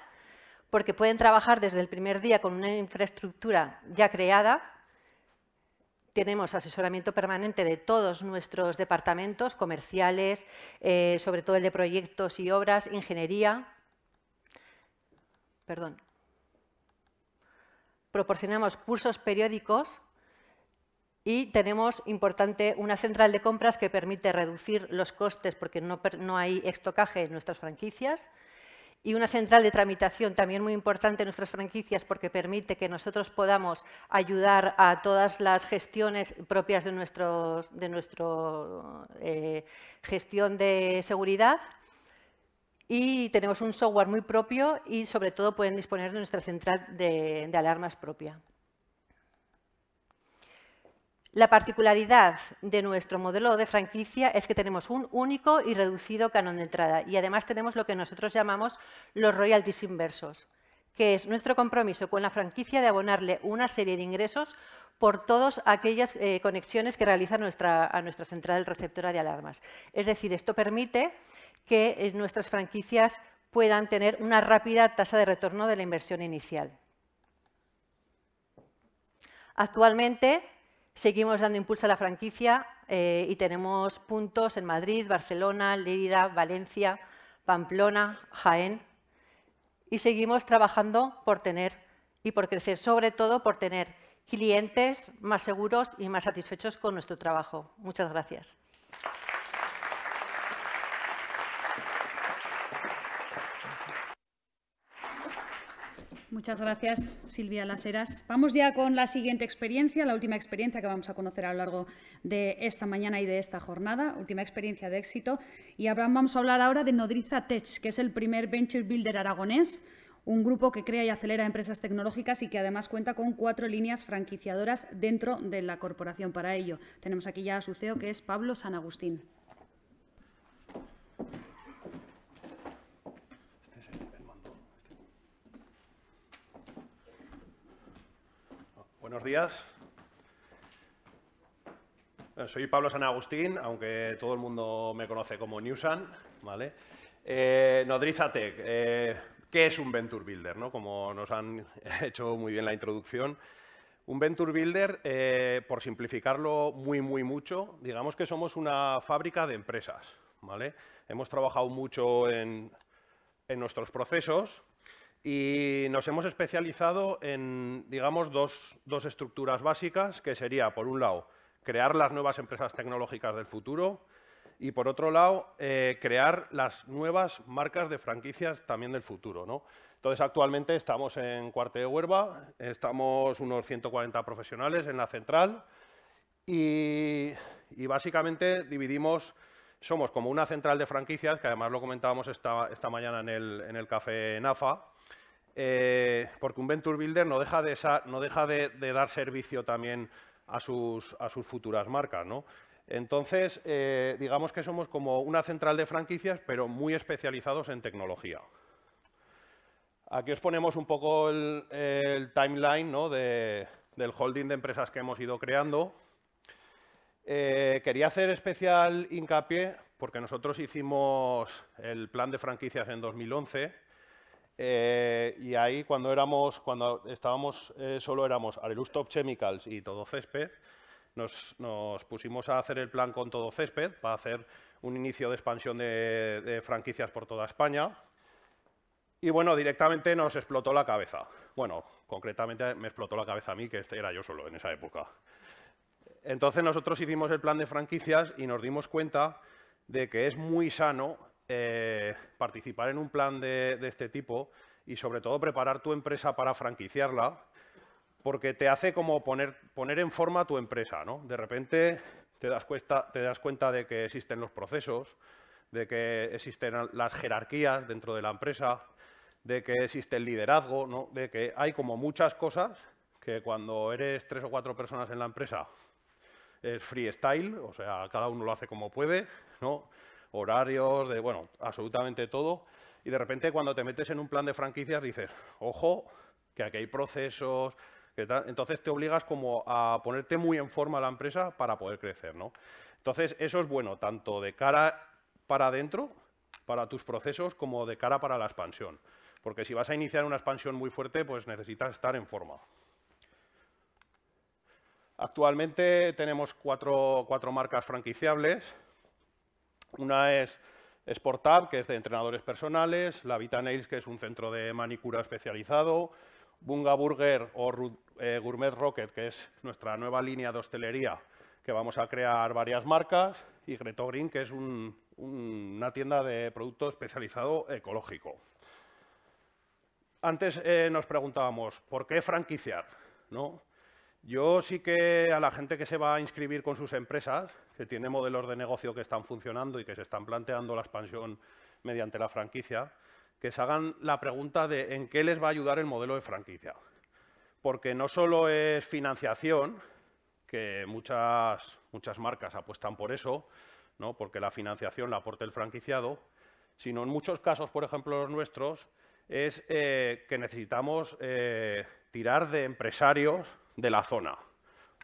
porque pueden trabajar desde el primer día con una infraestructura ya creada. Tenemos asesoramiento permanente de todos nuestros departamentos comerciales, eh, sobre todo el de proyectos y obras, ingeniería. Perdón. Proporcionamos cursos periódicos y tenemos importante una central de compras que permite reducir los costes porque no, no hay estocaje en nuestras franquicias. Y una central de tramitación también muy importante en nuestras franquicias porque permite que nosotros podamos ayudar a todas las gestiones propias de nuestra de nuestro, eh, gestión de seguridad. Y tenemos un software muy propio y sobre todo pueden disponer de nuestra central de alarmas propia. La particularidad de nuestro modelo de franquicia es que tenemos un único y reducido canon de entrada y además tenemos lo que nosotros llamamos los royalties inversos, que es nuestro compromiso con la franquicia de abonarle una serie de ingresos por todas aquellas eh, conexiones que realiza nuestra, a nuestra central receptora de alarmas. Es decir, esto permite que eh, nuestras franquicias puedan tener una rápida tasa de retorno de la inversión inicial. Actualmente, Seguimos dando impulso a la franquicia eh, y tenemos puntos en Madrid, Barcelona, Lérida, Valencia, Pamplona, Jaén. Y seguimos trabajando por tener y por crecer, sobre todo por tener clientes más seguros y más satisfechos con nuestro trabajo. Muchas gracias. Muchas gracias, Silvia Laseras. Vamos ya con la siguiente experiencia, la última experiencia que vamos a conocer a lo largo de esta mañana y de esta jornada, última experiencia de éxito. Y vamos a hablar ahora de Nodriza Tech, que es el primer venture builder aragonés, un grupo que crea y acelera empresas tecnológicas y que además cuenta con cuatro líneas franquiciadoras dentro de la corporación para ello. Tenemos aquí ya a su CEO, que es Pablo San Agustín. Buenos días. Eh, soy Pablo San Agustín, aunque todo el mundo me conoce como Newsan, ¿vale? Eh, Tech. Eh, ¿qué es un Venture Builder? No? Como nos han hecho muy bien la introducción. Un Venture Builder, eh, por simplificarlo muy, muy mucho, digamos que somos una fábrica de empresas, ¿vale? Hemos trabajado mucho en, en nuestros procesos, y nos hemos especializado en, digamos, dos, estructuras básicas, que sería, por un lado, crear las nuevas empresas tecnológicas del futuro y, por otro lado, eh, crear las nuevas marcas de franquicias también del futuro. Entonces, actualmente estamos en Cuarte de Huerva, estamos unos 140 profesionales en la central y, y básicamente dividimos somos como una central de franquicias, que además lo comentábamos esta, mañana en el, café NAFA, eh, porque un Venture Builder no deja de, no deja de, dar servicio también a sus, futuras marcas. Entonces, eh, digamos que somos como una central de franquicias, pero muy especializados en tecnología. Aquí os ponemos un poco el, timeline del holding de empresas que hemos ido creando. Eh, quería hacer especial hincapié porque nosotros hicimos el plan de franquicias en 2011 eh, y ahí cuando éramos, estábamos, eh, solo éramos Arelus Top Chemicals y Todo Césped, nos, pusimos a hacer el plan con Todo Césped para hacer un inicio de expansión de, de franquicias por toda España. Y bueno, directamente nos explotó la cabeza. Bueno, concretamente me explotó la cabeza a mí, que este era yo solo en esa época. Entonces nosotros hicimos el plan de franquicias y nos dimos cuenta de que es muy sano eh, participar en un plan de, este tipo y sobre todo preparar tu empresa para franquiciarla, porque te hace como poner, en forma tu empresa. ¿no? De repente te das, cuenta, de que existen los procesos, de que existen las jerarquías dentro de la empresa, de que existe el liderazgo, de que hay como muchas cosas que cuando eres tres o cuatro personas en la empresa es eh, freestyle, o sea, cada uno lo hace como puede, ¿no? horarios, de, bueno, absolutamente todo. Y de repente cuando te metes en un plan de franquicias dices, ojo, que aquí hay procesos, entonces te obligas como a ponerte muy en forma la empresa para poder crecer. ¿no? Entonces eso es bueno tanto de cara para adentro, para tus procesos, como de cara para la expansión. Porque si vas a iniciar una expansión muy fuerte, pues necesitas estar en forma. Actualmente tenemos cuatro, marcas franquiciables. Una es Sportab, que es de entrenadores personales, la Vitanails, que es un centro de manicura especializado, Bunga Burger o eh, Gourmet Rocket, que es nuestra nueva línea de hostelería, que vamos a crear varias marcas, y Greto Green, que es una tienda de producto especializado ecológico. Antes eh, nos preguntábamos, ¿por qué franquiciar? ¿No? Yo sí que a la gente que se va a inscribir con sus empresas, que tiene modelos de negocio que están funcionando y que se están planteando la expansión mediante la franquicia, que se hagan la pregunta de en qué les va a ayudar el modelo de franquicia. Porque no solo es financiación, que muchas, muchas marcas apuestan por eso, porque la financiación la aporta el franquiciado, sino en muchos casos, por ejemplo los nuestros, es eh, que necesitamos eh, tirar de empresarios de la zona,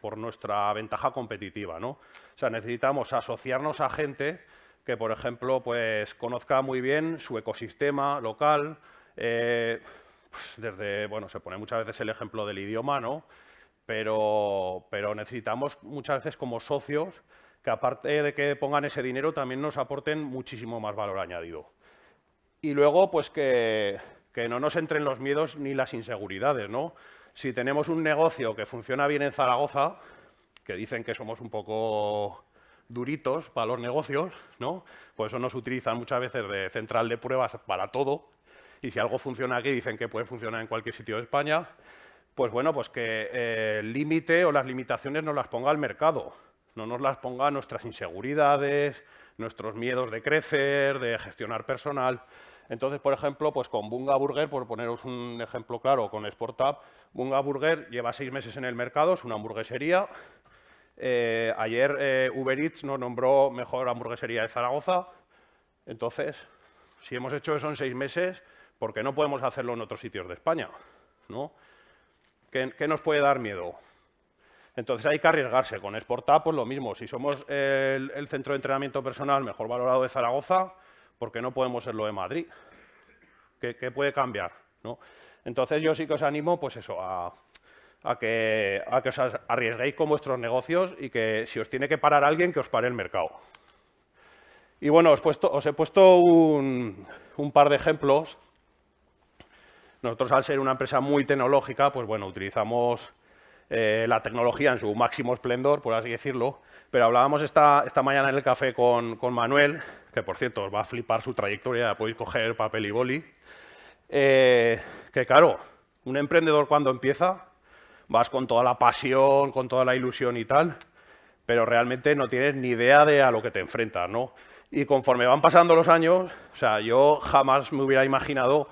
por nuestra ventaja competitiva. ¿no? O sea, necesitamos asociarnos a gente que, por ejemplo, pues, conozca muy bien su ecosistema local, eh, pues, desde, bueno, se pone muchas veces el ejemplo del idioma, ¿no? Pero, necesitamos muchas veces como socios que aparte de que pongan ese dinero, también nos aporten muchísimo más valor añadido. Y luego, pues que, que no nos entren los miedos ni las inseguridades, ¿no? si tenemos un negocio que funciona bien en Zaragoza, que dicen que somos un poco duritos para los negocios, ¿no? Pues eso nos utilizan muchas veces de central de pruebas para todo. Y si algo funciona aquí, dicen que puede funcionar en cualquier sitio de España. Pues bueno, pues que eh, el límite o las limitaciones nos las ponga el mercado, no nos las ponga nuestras inseguridades, nuestros miedos de crecer, de gestionar personal. Entonces, por ejemplo, pues con Bunga Burger, por poneros un ejemplo claro, con Sportup, Bunga Burger lleva seis meses en el mercado, es una hamburguesería. Eh, ayer eh, Uber Eats nos nombró mejor hamburguesería de Zaragoza. Entonces, si hemos hecho eso en seis meses, ¿por qué no podemos hacerlo en otros sitios de España? ¿No? ¿Qué, nos puede dar miedo? Entonces hay que arriesgarse. Con Sportup, pues lo mismo. Si somos el centro de entrenamiento personal mejor valorado de Zaragoza, porque no podemos ser lo de Madrid. ¿Qué, puede cambiar? Entonces yo sí que os animo pues eso, a, que, os arriesguéis con vuestros negocios y que si os tiene que parar alguien, que os pare el mercado. Y bueno, os, he puesto un, un, par de ejemplos. Nosotros, al ser una empresa muy tecnológica, pues bueno, utilizamos eh, la tecnología en su máximo esplendor, por así decirlo. Pero hablábamos esta, mañana en el café con, Manuel, que por cierto os va a flipar su trayectoria, podéis coger papel y boli. Eh, que claro, un emprendedor cuando empieza, vas con toda la pasión, con toda la ilusión y tal, pero realmente no tienes ni idea de a lo que te enfrentas, ¿no? Y conforme van pasando los años, o sea, yo jamás me hubiera imaginado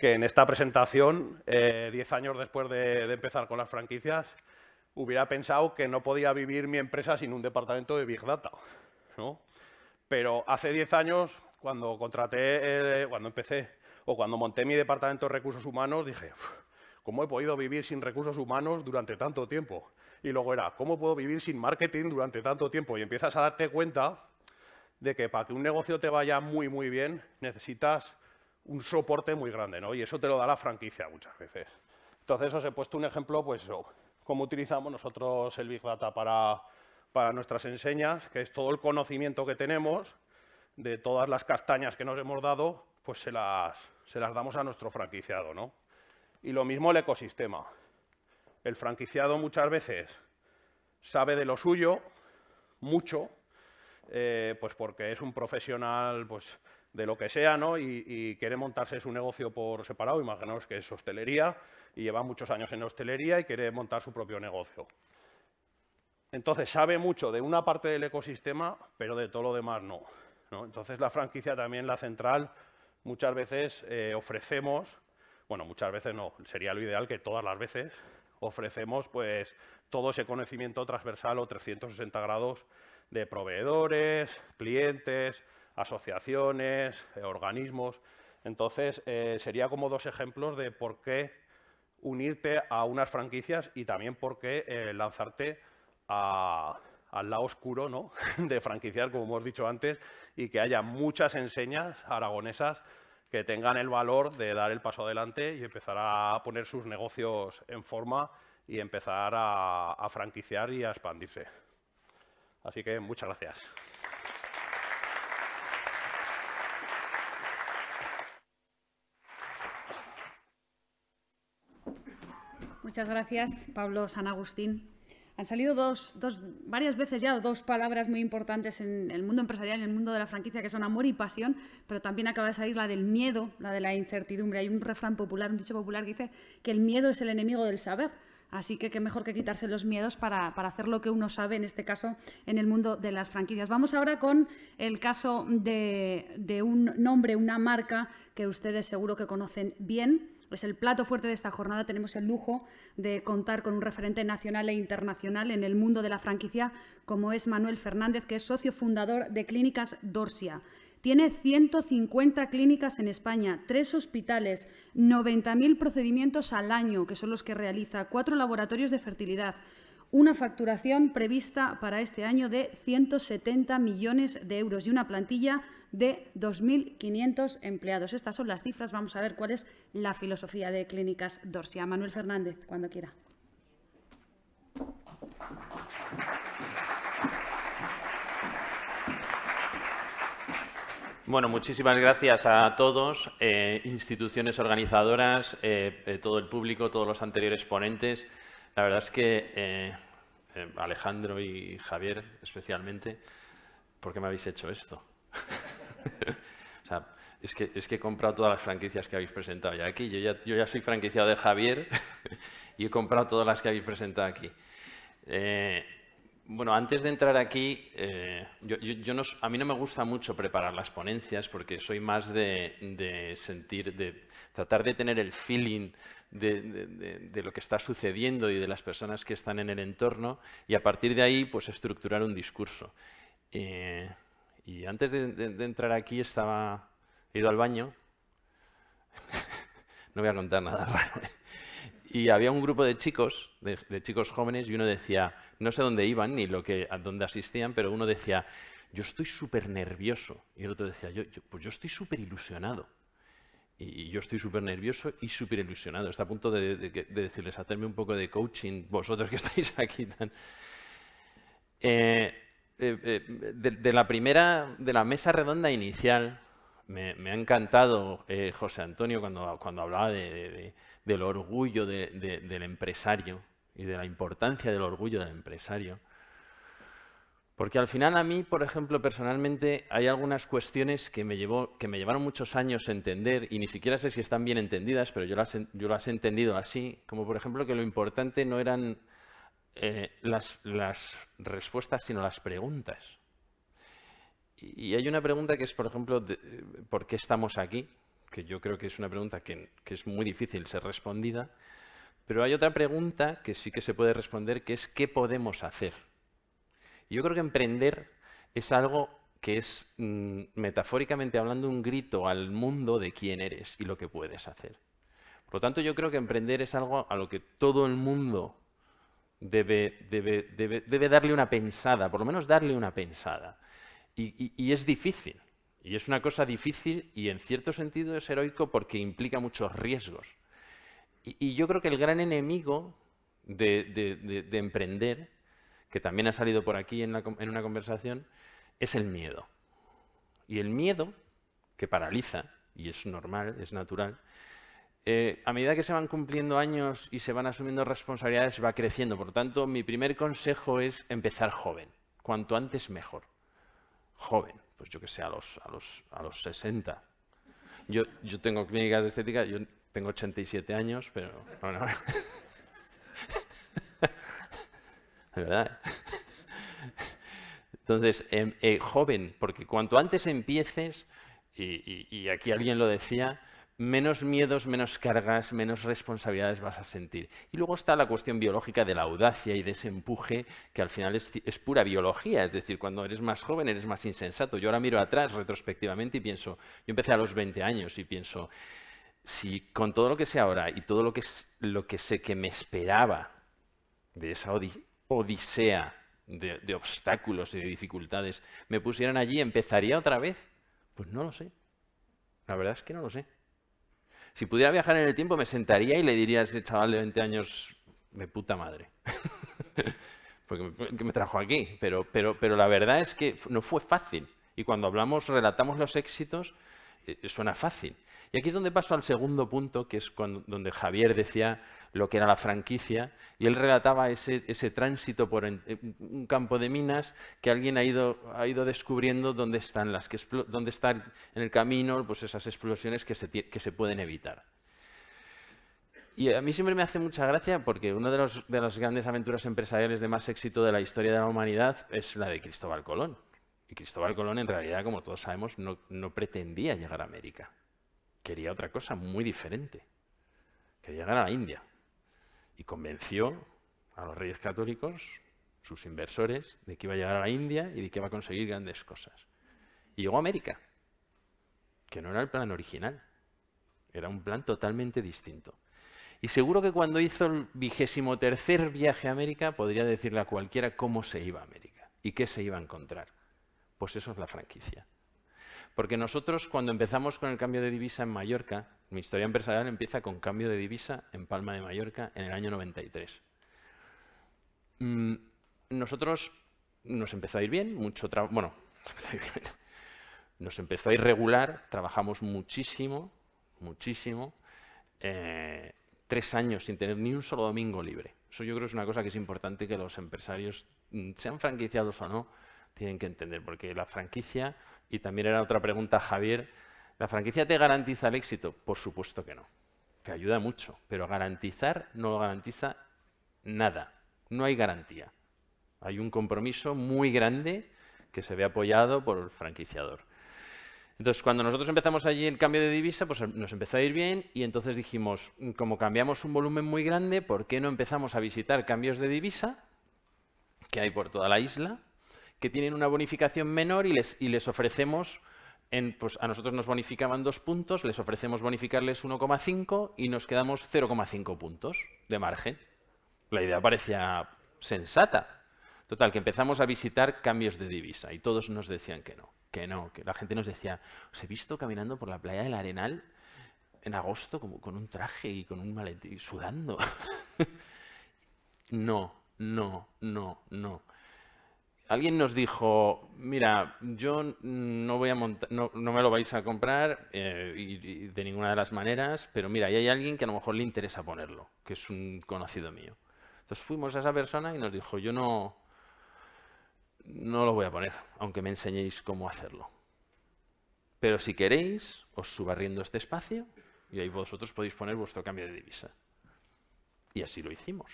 que en esta presentación, 10 eh, años después de, empezar con las franquicias, hubiera pensado que no podía vivir mi empresa sin un departamento de Big Data. Pero hace 10 años, cuando contraté, eh, cuando empecé o cuando monté mi departamento de recursos humanos, dije, ¿cómo he podido vivir sin recursos humanos durante tanto tiempo? Y luego era, ¿cómo puedo vivir sin marketing durante tanto tiempo? Y empiezas a darte cuenta de que para que un negocio te vaya muy, muy bien, necesitas un soporte muy grande, ¿no? Y eso te lo da la franquicia muchas veces. Entonces os he puesto un ejemplo, pues cómo utilizamos nosotros el Big Data para, para nuestras enseñas, que es todo el conocimiento que tenemos de todas las castañas que nos hemos dado, pues se las, se las damos a nuestro franquiciado, ¿no? Y lo mismo el ecosistema. El franquiciado muchas veces sabe de lo suyo, mucho, eh, pues porque es un profesional, pues de lo que sea, ¿no? Y, quiere montarse su negocio por separado, imaginaos que es hostelería y lleva muchos años en hostelería y quiere montar su propio negocio. Entonces sabe mucho de una parte del ecosistema, pero de todo lo demás no. Entonces la franquicia también, la central, muchas veces eh, ofrecemos, bueno, muchas veces no, sería lo ideal que todas las veces ofrecemos pues todo ese conocimiento transversal o 360 grados de proveedores, clientes, asociaciones, eh, organismos. Entonces, eh, sería como dos ejemplos de por qué unirte a unas franquicias y también por qué eh, lanzarte al lado oscuro ¿no? de franquiciar, como hemos dicho antes, y que haya muchas enseñas aragonesas que tengan el valor de dar el paso adelante y empezar a poner sus negocios en forma y empezar a franquiciar y a expandirse. Así que muchas gracias. Muchas gracias, Pablo San Agustín. Han salido dos, varias veces ya dos palabras muy importantes en el mundo empresarial, en el mundo de la franquicia, que son amor y pasión, pero también acaba de salir la del miedo, la de la incertidumbre. Hay un refrán popular, un dicho popular que dice que el miedo es el enemigo del saber. Así que qué mejor que quitarse los miedos para, hacer lo que uno sabe, en este caso, en el mundo de las franquicias. Vamos ahora con el caso de, de un nombre, una marca que ustedes seguro que conocen bien es el plato fuerte de esta jornada. Tenemos el lujo de contar con un referente nacional e internacional en el mundo de la franquicia, como es Manuel Fernández, que es socio fundador de Clínicas Dorsia. Tiene 150 clínicas en España, tres hospitales, 90.000 procedimientos al año, que son los que realiza, cuatro laboratorios de fertilidad, una facturación prevista para este año de 170 millones de euros y una plantilla de 2.500 empleados. Estas son las cifras. Vamos a ver cuál es la filosofía de Clínicas Dorsia. Manuel Fernández, cuando quiera. Bueno, muchísimas gracias a todos, eh, instituciones organizadoras, eh, eh, todo el público, todos los anteriores ponentes. La verdad es que Alejandro y Javier especialmente, ¿por qué me habéis hecho esto? o sea, es que, es que he comprado todas las franquicias que habéis presentado ya aquí. Yo ya, soy franquiciado de Javier y he comprado todas las que habéis presentado aquí. Eh, bueno, antes de entrar aquí, eh, a mí no me gusta mucho preparar las ponencias porque soy más de, sentir, de tratar de tener el feeling de, lo que está sucediendo y de las personas que están en el entorno y a partir de ahí pues estructurar un discurso. Eh, y antes de, entrar aquí estaba, ido al baño, no voy a contar nada raro, y había un grupo de chicos, de, chicos jóvenes, y uno decía, no sé dónde iban ni lo que, a dónde asistían, pero uno decía, yo estoy súper nervioso. Y el otro decía, yo, pues yo estoy súper ilusionado. Y, yo estoy súper nervioso y súper ilusionado. Está a punto de, decirles, hacerme un poco de coaching, vosotros que estáis aquí tan... Eh, eh, eh, de, la primera, de la mesa redonda inicial, me, ha encantado eh, José Antonio cuando, cuando hablaba del orgullo del empresario y de la importancia del orgullo del empresario. Porque al final a mí, por ejemplo, personalmente hay algunas cuestiones que me, llevó, que me llevaron muchos años entender y ni siquiera sé si están bien entendidas, pero yo las, yo las he entendido así, como por ejemplo que lo importante no eran eh, las, respuestas, sino las preguntas. Y, hay una pregunta que es, por ejemplo, eh, ¿por qué estamos aquí? Que yo creo que es una pregunta que, que es muy difícil ser respondida. Pero hay otra pregunta que sí que se puede responder, que es ¿qué podemos hacer? Yo creo que emprender es algo que es, mm, metafóricamente hablando, un grito al mundo de quién eres y lo que puedes hacer. Por lo tanto, yo creo que emprender es algo a lo que todo el mundo debe, debe, debe, debe darle una pensada, por lo menos darle una pensada. Y, es difícil. Y es una cosa difícil y en cierto sentido es heroico porque implica muchos riesgos. Y, yo creo que el gran enemigo de, de, emprender, que también ha salido por aquí en, en una conversación, es el miedo. Y el miedo, que paraliza, y es normal, es natural, eh, a medida que se van cumpliendo años y se van asumiendo responsabilidades, va creciendo. Por tanto, mi primer consejo es empezar joven. Cuanto antes, mejor. Joven, pues yo que sé, a los, a los, 60. Yo, tengo clínicas de estética, yo tengo 87 años, pero... de verdad. ¿eh? Entonces, em, eh, joven, porque cuanto antes empieces, y aquí alguien lo decía, menos miedos, menos cargas, menos responsabilidades vas a sentir. Y luego está la cuestión biológica de la audacia y de ese empuje, que al final es, pura biología, es decir, cuando eres más joven eres más insensato. Yo ahora miro atrás retrospectivamente y pienso, yo empecé a los 20 años y pienso, si con todo lo que sé ahora y todo lo que, lo que sé que me esperaba de esa odisea de, de obstáculos y de dificultades, me pusieran allí, ¿empezaría otra vez? Pues no lo sé. La verdad es que no lo sé. Si pudiera viajar en el tiempo, me sentaría y le diría a ese chaval de 20 años, me puta madre. Porque me trajo aquí. Pero, pero la verdad es que no fue fácil. Y cuando hablamos, relatamos los éxitos, eh, eh, suena fácil. Y aquí es donde paso al segundo punto, que es donde Javier decía lo que era la franquicia, y él relataba ese, tránsito por eh, un campo de minas que alguien ha ido, ha ido descubriendo dónde están, las que, dónde están en el camino pues esas explosiones que se, que se pueden evitar. Y a mí siempre me hace mucha gracia porque una de, de las grandes aventuras empresariales de más éxito de la historia de la humanidad es la de Cristóbal Colón. Y Cristóbal Colón, en realidad, como todos sabemos, no, pretendía llegar a América. Quería otra cosa muy diferente. Quería llegar a la India. Y convenció a los reyes católicos, sus inversores, de que iba a llegar a la India y de que iba a conseguir grandes cosas. Y llegó a América, que no era el plan original. Era un plan totalmente distinto. Y seguro que cuando hizo el vigésimo tercer viaje a América podría decirle a cualquiera cómo se iba a América y qué se iba a encontrar. Pues eso es la franquicia. Porque nosotros cuando empezamos con el cambio de divisa en Mallorca, mi historia empresarial empieza con cambio de divisa en Palma de Mallorca en el año 93. Mm, nosotros nos empezó a ir bien, mucho trabajo, bueno, nos empezó a ir regular, trabajamos muchísimo, muchísimo, eh, tres años sin tener ni un solo domingo libre. Eso yo creo que es una cosa que es importante que los empresarios, mm, sean franquiciados o no, tienen que entender, porque la franquicia, y también era otra pregunta Javier, ¿la franquicia te garantiza el éxito? Por supuesto que no, te ayuda mucho, pero garantizar no lo garantiza nada, no hay garantía. Hay un compromiso muy grande que se ve apoyado por el franquiciador. Entonces, cuando nosotros empezamos allí el cambio de divisa, pues nos empezó a ir bien y entonces dijimos, como cambiamos un volumen muy grande, ¿por qué no empezamos a visitar cambios de divisa que hay por toda la isla? que tienen una bonificación menor y les, y les ofrecemos, en, pues a nosotros nos bonificaban dos puntos, les ofrecemos bonificarles 1,5 y nos quedamos 0,5 puntos de margen. La idea parecía sensata. Total, que empezamos a visitar cambios de divisa y todos nos decían que no, que no, que la gente nos decía, os he visto caminando por la playa del Arenal en agosto con un traje y con un maletín, sudando. no, no, no, no alguien nos dijo, mira, yo no, voy a no me lo vais a comprar eh, de ninguna de las maneras, pero mira, ahí hay alguien que a lo mejor le interesa ponerlo, que es un conocido mío. Entonces fuimos a esa persona y nos dijo, yo no, no lo voy a poner, aunque me enseñéis cómo hacerlo. Pero si queréis, os subarriendo este espacio y ahí vosotros podéis poner vuestro cambio de divisa. Y así lo hicimos.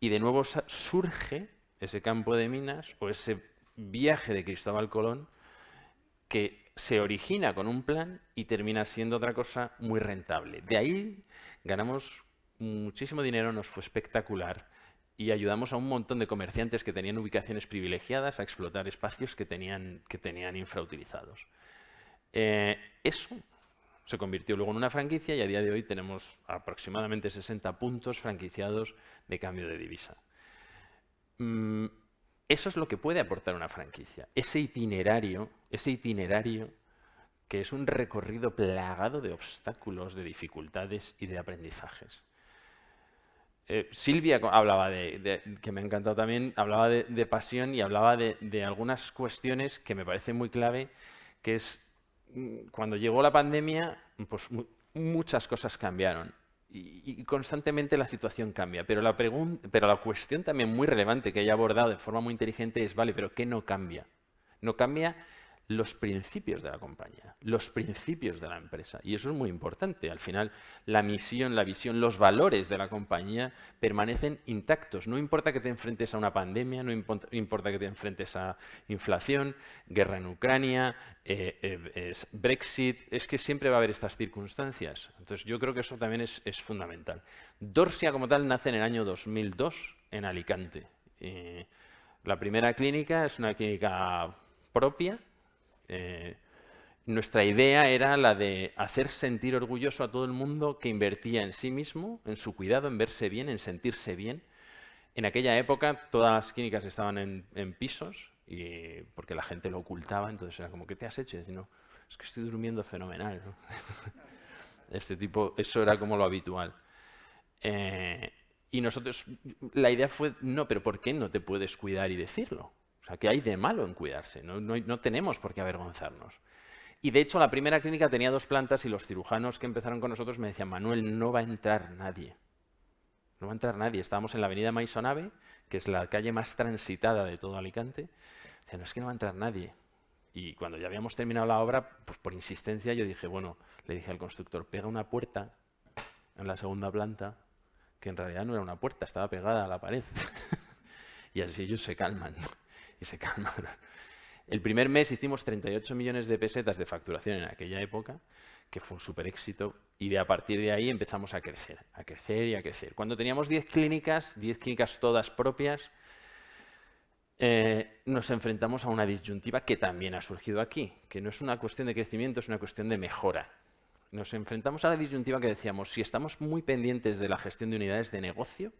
Y de nuevo surge ese campo de minas o ese viaje de Cristóbal Colón que se origina con un plan y termina siendo otra cosa muy rentable. De ahí ganamos muchísimo dinero, nos fue espectacular y ayudamos a un montón de comerciantes que tenían ubicaciones privilegiadas a explotar espacios que tenían, que tenían infrautilizados. Eh, eso se convirtió luego en una franquicia y a día de hoy tenemos aproximadamente 60 puntos franquiciados de cambio de divisa. Mm, eso es lo que puede aportar una franquicia, ese itinerario, ese itinerario que es un recorrido plagado de obstáculos, de dificultades y de aprendizajes. Eh, Silvia hablaba de, que me ha encantado también, hablaba de, pasión y hablaba de, algunas cuestiones que me parecen muy clave, que es mm, cuando llegó la pandemia, pues muchas cosas cambiaron y, constantemente la situación cambia. Pero la, pero la cuestión también muy relevante que haya abordado de forma muy inteligente es, vale, pero ¿qué no cambia? No cambia los principios de la compañía, los principios de la empresa. Y eso es muy importante. Al final, la misión, la visión, los valores de la compañía permanecen intactos. No importa que te enfrentes a una pandemia, no importa que te enfrentes a inflación, guerra en Ucrania, eh, eh, Brexit, es que siempre va a haber estas circunstancias. Entonces, yo creo que eso también es, fundamental. Dorsia como tal nace en el año 2002 en Alicante. la primera clínica es una clínica propia, eh, nuestra idea era la de hacer sentir orgulloso a todo el mundo que invertía en sí mismo, en su cuidado, en verse bien, en sentirse bien. En aquella época todas las clínicas estaban en, pisos y porque la gente lo ocultaba, entonces era como, ¿qué te has hecho? Y es que estoy durmiendo fenomenal. este tipo, eso era como lo habitual. Eh, y nosotros, la idea fue, no, pero ¿por qué no te puedes cuidar y decirlo? sea, ¿qué hay de malo en cuidarse? No, tenemos por qué avergonzarnos. Y de hecho, la primera clínica tenía dos plantas y los cirujanos que empezaron con nosotros me decían, Manuel, no va a entrar nadie. No va a entrar nadie. Estábamos en la avenida Maisonave, que es la calle más transitada de todo Alicante. Decían, es que no va a entrar nadie. Y cuando ya habíamos terminado la obra, pues por insistencia yo dije, bueno, le dije al constructor, pega una puerta en la segunda planta, que en realidad no era una puerta, estaba pegada a la pared. y así ellos se calman y se calma. El primer mes hicimos 38 millones de pesetas de facturación en aquella época, que fue un super éxito, y de a partir de ahí empezamos a crecer, a crecer y a crecer. Cuando teníamos 10 clínicas, 10 clínicas todas propias, eh, nos enfrentamos a una disyuntiva que también ha surgido aquí, que no es una cuestión de crecimiento, es una cuestión de mejora. Nos enfrentamos a la disyuntiva que decíamos, si estamos muy pendientes de la gestión de unidades de negocio,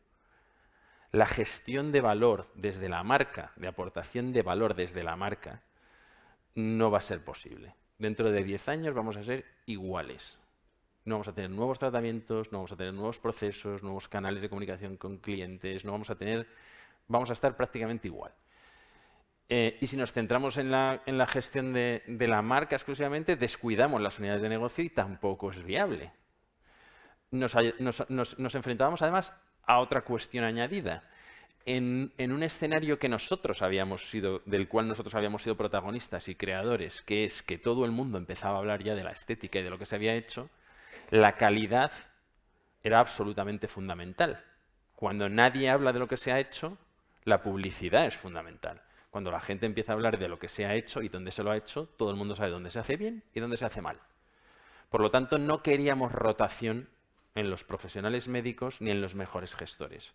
la gestión de valor desde la marca, de aportación de valor desde la marca, no va a ser posible. Dentro de 10 años vamos a ser iguales. No vamos a tener nuevos tratamientos, no vamos a tener nuevos procesos, nuevos canales de comunicación con clientes, no vamos a tener, vamos a estar prácticamente igual. Eh, y si nos centramos en la, gestión de, la marca exclusivamente, descuidamos las unidades de negocio y tampoco es viable. Nos, nos enfrentamos además a otra cuestión añadida. En, un escenario que nosotros habíamos sido, del cual nosotros habíamos sido protagonistas y creadores, que es que todo el mundo empezaba a hablar ya de la estética y de lo que se había hecho, la calidad era absolutamente fundamental. Cuando nadie habla de lo que se ha hecho, la publicidad es fundamental. Cuando la gente empieza a hablar de lo que se ha hecho y dónde se lo ha hecho, todo el mundo sabe dónde se hace bien y dónde se hace mal. Por lo tanto, no queríamos rotación en los profesionales médicos ni en los mejores gestores.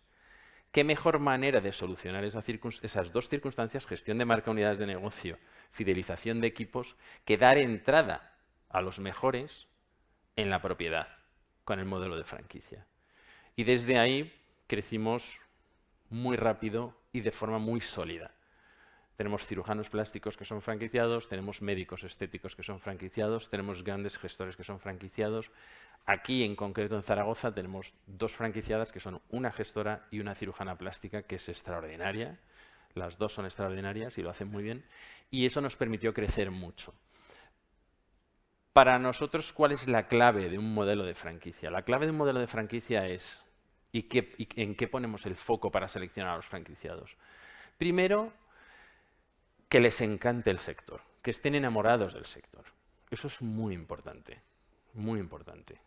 ¿Qué mejor manera de solucionar esas dos circunstancias, gestión de marca, unidades de negocio, fidelización de equipos, que dar entrada a los mejores en la propiedad con el modelo de franquicia? Y desde ahí crecimos muy rápido y de forma muy sólida. Tenemos cirujanos plásticos que son franquiciados, tenemos médicos estéticos que son franquiciados, tenemos grandes gestores que son franquiciados. Aquí, en concreto, en Zaragoza, tenemos dos franquiciadas que son una gestora y una cirujana plástica que es extraordinaria. Las dos son extraordinarias y lo hacen muy bien. Y eso nos permitió crecer mucho. Para nosotros, ¿cuál es la clave de un modelo de franquicia? La clave de un modelo de franquicia es, ¿y, en qué ponemos el foco para seleccionar a los franquiciados? Primero, que les encante el sector, que estén enamorados del sector. Eso es muy importante, muy importante.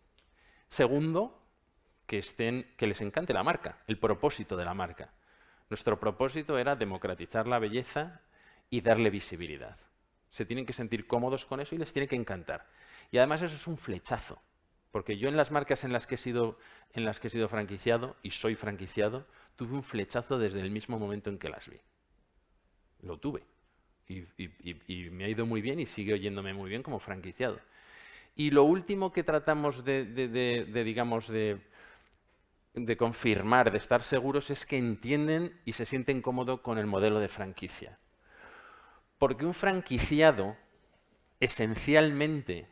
Segundo, que, estén, que les encante la marca, el propósito de la marca. Nuestro propósito era democratizar la belleza y darle visibilidad. Se tienen que sentir cómodos con eso y les tiene que encantar. Y además eso es un flechazo, porque yo en las marcas en las que he sido, en las que he sido franquiciado y soy franquiciado, tuve un flechazo desde el mismo momento en que las vi. Lo tuve. Y, me ha ido muy bien y sigue oyéndome muy bien como franquiciado. Y lo último que tratamos de, de digamos, de, confirmar, de estar seguros, es que entienden y se sienten cómodos con el modelo de franquicia. Porque un franquiciado, esencialmente,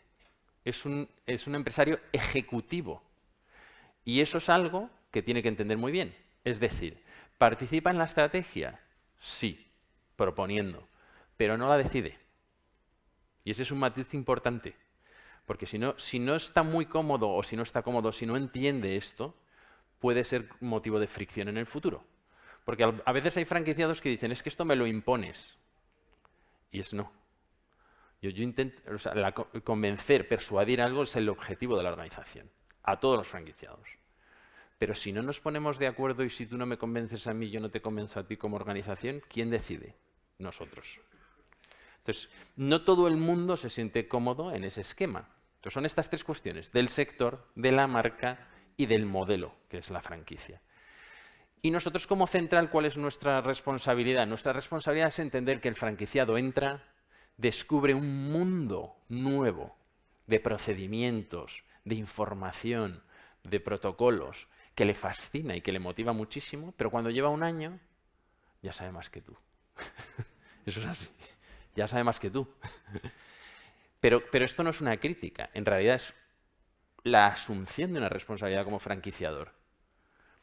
es un, es un empresario ejecutivo. Y eso es algo que tiene que entender muy bien. Es decir, ¿participa en la estrategia? Sí, proponiendo pero no la decide. Y ese es un matiz importante, porque si no, si no está muy cómodo o si no está cómodo, si no entiende esto, puede ser motivo de fricción en el futuro. Porque a veces hay franquiciados que dicen, es que esto me lo impones. Y es no. Yo, intento, convencer, persuadir algo es el objetivo de la organización, a todos los franquiciados. Pero si no nos ponemos de acuerdo y si tú no me convences a mí, yo no te convenzo a ti como organización, ¿quién decide? Nosotros. Entonces, no todo el mundo se siente cómodo en ese esquema. Entonces, son estas tres cuestiones, del sector, de la marca y del modelo, que es la franquicia. Y nosotros como central, ¿cuál es nuestra responsabilidad? Nuestra responsabilidad es entender que el franquiciado entra, descubre un mundo nuevo de procedimientos, de información, de protocolos, que le fascina y que le motiva muchísimo, pero cuando lleva un año ya sabe más que tú. Eso es así ya sabe más que tú. pero, pero esto no es una crítica, en realidad es la asunción de una responsabilidad como franquiciador.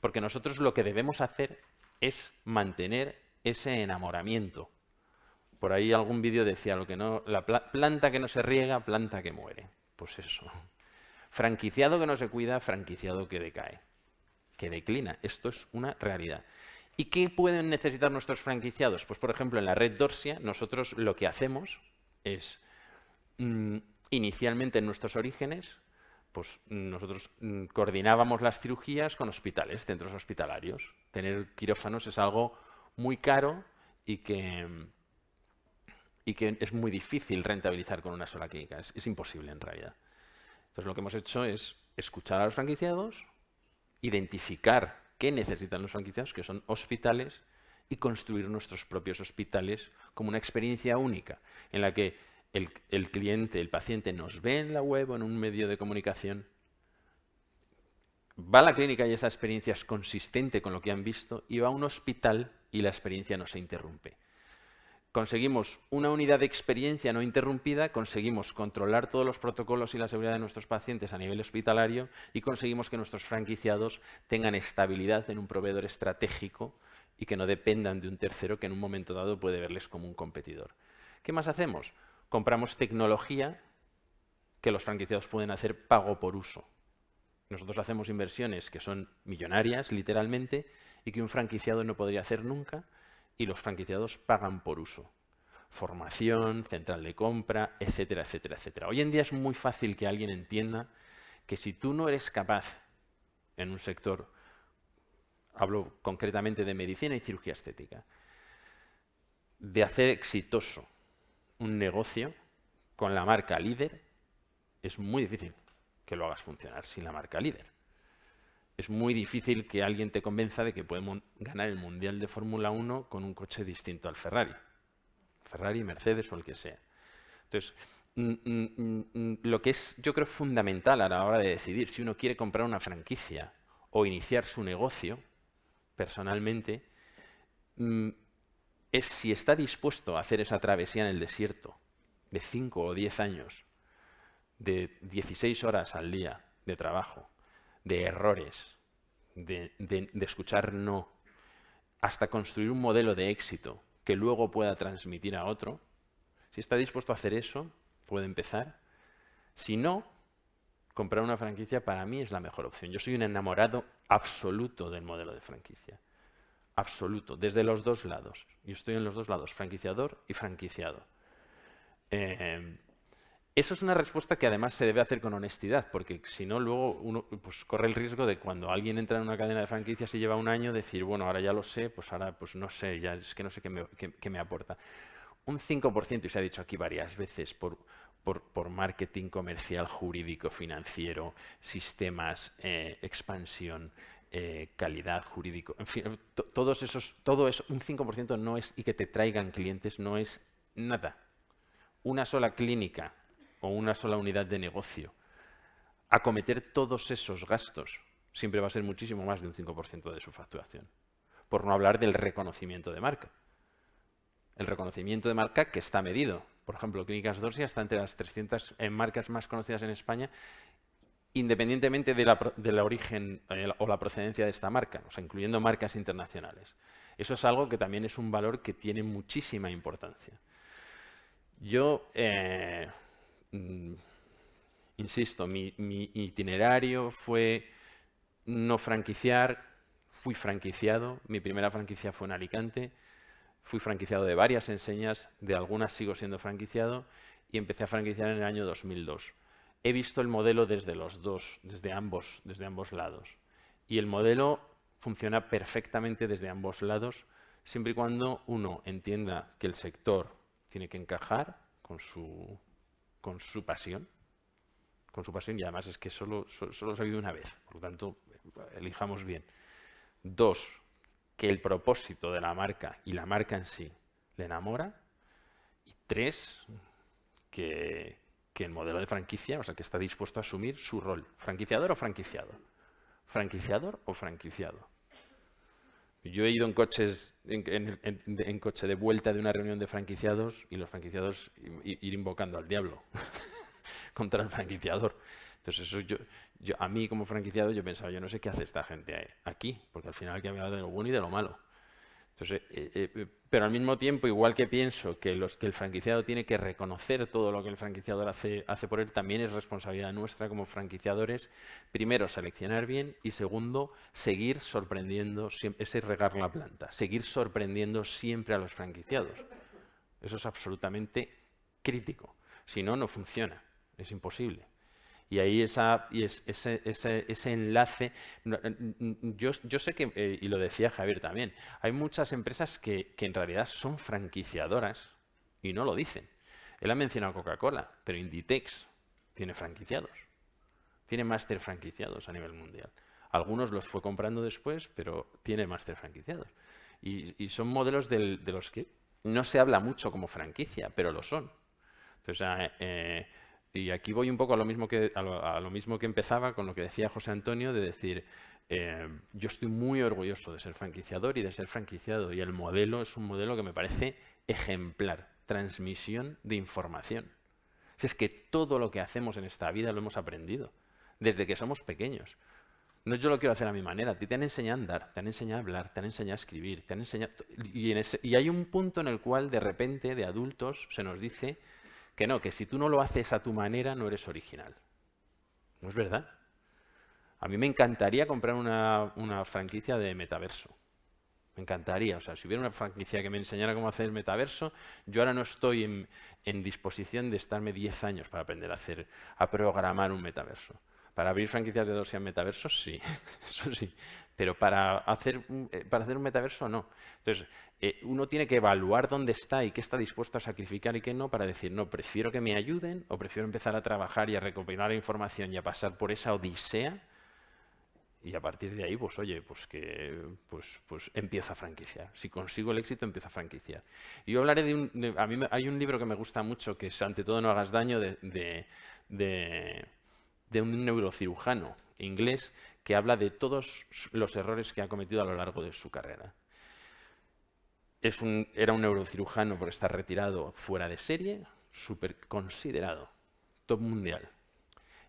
Porque nosotros lo que debemos hacer es mantener ese enamoramiento. Por ahí algún vídeo decía lo que no, la planta que no se riega, planta que muere. Pues eso. Franquiciado que no se cuida, franquiciado que decae, que declina. Esto es una realidad. ¿Y qué pueden necesitar nuestros franquiciados? Pues, por ejemplo, en la red Dorsia, nosotros lo que hacemos es, mm, inicialmente en nuestros orígenes, pues nosotros mm, coordinábamos las cirugías con hospitales, centros hospitalarios. Tener quirófanos es algo muy caro y que, mm, y que es muy difícil rentabilizar con una sola clínica. es imposible en realidad. Entonces, lo que hemos hecho es escuchar a los franquiciados, identificar que necesitan los franquiciados, que son hospitales, y construir nuestros propios hospitales como una experiencia única, en la que el, el cliente, el paciente, nos ve en la web o en un medio de comunicación, va a la clínica y esa experiencia es consistente con lo que han visto, y va a un hospital y la experiencia no se interrumpe conseguimos una unidad de experiencia no interrumpida, conseguimos controlar todos los protocolos y la seguridad de nuestros pacientes a nivel hospitalario y conseguimos que nuestros franquiciados tengan estabilidad en un proveedor estratégico y que no dependan de un tercero que en un momento dado puede verles como un competidor. ¿Qué más hacemos? Compramos tecnología que los franquiciados pueden hacer pago por uso. Nosotros hacemos inversiones que son millonarias, literalmente, y que un franquiciado no podría hacer nunca y los franquiciados pagan por uso. Formación, central de compra, etcétera, etcétera, etcétera. Hoy en día es muy fácil que alguien entienda que si tú no eres capaz en un sector, hablo concretamente de medicina y cirugía estética, de hacer exitoso un negocio con la marca líder, es muy difícil que lo hagas funcionar sin la marca líder es muy difícil que alguien te convenza de que podemos ganar el Mundial de Fórmula 1 con un coche distinto al Ferrari. Ferrari, Mercedes o el que sea. Entonces, mm, mm, mm, lo que es, yo creo, fundamental a la hora de decidir si uno quiere comprar una franquicia o iniciar su negocio personalmente, es si está dispuesto a hacer esa travesía en el desierto de 5 o 10 años, de 16 horas al día de trabajo, de errores, de, escuchar no, hasta construir un modelo de éxito que luego pueda transmitir a otro, si está dispuesto a hacer eso, puede empezar. Si no, comprar una franquicia para mí es la mejor opción. Yo soy un enamorado absoluto del modelo de franquicia. Absoluto, desde los dos lados. Yo estoy en los dos lados, franquiciador y franquiciado. Eh, eso es una respuesta que además se debe hacer con honestidad, porque si no, luego uno pues, corre el riesgo de cuando alguien entra en una cadena de franquicias y lleva un año, decir, bueno, ahora ya lo sé, pues ahora pues no sé, ya es que no sé qué me, aporta. Un 5%, y se ha dicho aquí varias veces, por, marketing comercial, jurídico, financiero, sistemas, eh, expansión, eh, calidad, jurídico, en fin, todos esos, todo eso, un 5% no es, y que te traigan clientes, no es nada. Una sola clínica o una sola unidad de negocio. Acometer todos esos gastos siempre va a ser muchísimo más de un 5% de su facturación. Por no hablar del reconocimiento de marca. El reconocimiento de marca que está medido. Por ejemplo, Clínicas Dorsia está entre las 300 eh, marcas más conocidas en España, independientemente del la, origen eh, o la procedencia de esta marca, o sea, incluyendo marcas internacionales. Eso es algo que también es un valor que tiene muchísima importancia. Yo eh, Mm, insisto, mi, itinerario fue no franquiciar, fui franquiciado, mi primera franquicia fue en Alicante, fui franquiciado de varias enseñas, de algunas sigo siendo franquiciado y empecé a franquiciar en el año 2002. He visto el modelo desde los dos, desde ambos, desde ambos lados. Y el modelo funciona perfectamente desde ambos lados, siempre y cuando uno entienda que el sector tiene que encajar con su con su pasión, con su pasión y además es que solo, solo, ha se una vez, por lo tanto, elijamos bien. Dos, que el propósito de la marca y la marca en sí le enamora. Y tres, que, que el modelo de franquicia, o sea, que está dispuesto a asumir su rol, franquiciador o franquiciado. Franquiciador o franquiciado. Yo he ido en coches en, coche de vuelta de una reunión de franquiciados y los franquiciados ir invocando al diablo contra el franquiciador. Entonces eso yo, a mí como franquiciado yo pensaba, yo no sé qué hace esta gente eh, aquí, porque al final hay que hablar de lo bueno y de lo malo. Entonces, eh, eh, eh, pero al mismo tiempo, igual que pienso que, los, que el franquiciado tiene que reconocer todo lo que el franquiciador hace, hace por él, también es responsabilidad nuestra como franquiciadores, primero, seleccionar bien y segundo, seguir sorprendiendo, siempre, ese regar la planta, seguir sorprendiendo siempre a los franquiciados. Eso es absolutamente crítico. Si no, no funciona. Es imposible. Y ahí esa, ese, enlace, eh, mm, mm, yo, yo sé que, eh, y lo decía Javier también, hay muchas empresas que, en realidad son franquiciadoras y no lo dicen. Él ha mencionado Coca-Cola, pero Inditex tiene franquiciados, tiene máster franquiciados a nivel mundial. Algunos los fue comprando después, pero tiene máster franquiciados. Y, son modelos de los que no se habla mucho como franquicia, pero lo son. Entonces, eh, y aquí voy un poco a lo mismo que, a lo, mismo que empezaba con lo que decía José Antonio, de decir, eh, yo estoy muy orgulloso de ser franquiciador y de ser franquiciado. Y el modelo es un modelo que me parece ejemplar, transmisión de información. Si es que todo lo que hacemos en esta vida lo hemos aprendido, desde que somos pequeños. No yo lo quiero hacer a mi manera, a ti te han enseñado a andar, te han enseñado a hablar, te han enseñado a escribir, te han enseñado... Y, ese... y hay un punto en el cual de repente de adultos se nos dice que no, que si tú no lo haces a tu manera no eres original. ¿No es verdad? A mí me encantaría comprar una, franquicia de metaverso. Me encantaría. O sea, si hubiera una franquicia que me enseñara cómo hacer metaverso, yo ahora no estoy en, disposición de estarme 10 años para aprender a, hacer, a programar un metaverso. Para abrir franquicias de Dorsia en metaversos, sí, eso sí. Pero para hacer, eh, para hacer un metaverso, no. Entonces, eh, uno tiene que evaluar dónde está y qué está dispuesto a sacrificar y qué no para decir, no, prefiero que me ayuden o prefiero empezar a trabajar y a recopilar información y a pasar por esa odisea. Y a partir de ahí, pues oye, pues que pues, pues empieza a franquiciar. Si consigo el éxito, empieza a franquiciar. Y yo hablaré de un... hay un libro que me gusta mucho, que es Ante todo no hagas daño, de un neurocirujano inglés que habla de todos los errores que ha cometido a lo largo de su carrera un, era un neurocirujano por estar retirado fuera de serie, súper considerado, top mundial.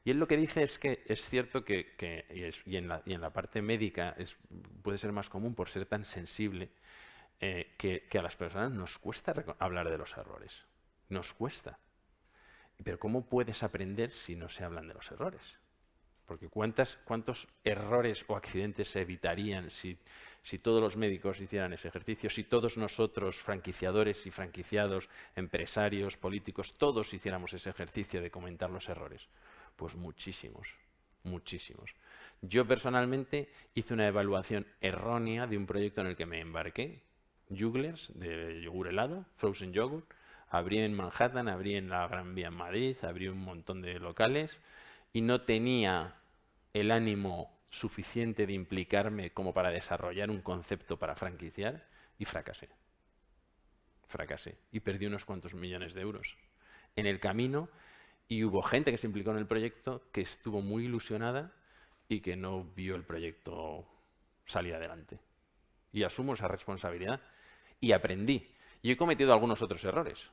Y él lo que dice es que es cierto que, y, en la, parte médica puede ser más común por ser tan sensible eh, que, a las personas nos cuesta hablar de los errores. Nos cuesta. Pero ¿cómo puedes aprender si no se hablan de los errores? Porque ¿cuántas, ¿cuántos errores o accidentes se evitarían si, si todos los médicos hicieran ese ejercicio? Si todos nosotros, franquiciadores y franquiciados, empresarios, políticos, todos hiciéramos ese ejercicio de comentar los errores. Pues muchísimos, muchísimos. Yo personalmente hice una evaluación errónea de un proyecto en el que me embarqué, juglers de yogur helado, Frozen Yogurt. Abrí en Manhattan, abrí en la Gran Vía en Madrid, abrí un montón de locales y no tenía el ánimo suficiente de implicarme como para desarrollar un concepto para franquiciar y fracasé. Fracasé y perdí unos cuantos millones de euros. En el camino y hubo gente que se implicó en el proyecto que estuvo muy ilusionada y que no vio el proyecto salir adelante. Y asumo esa responsabilidad y aprendí. Y he cometido algunos otros errores.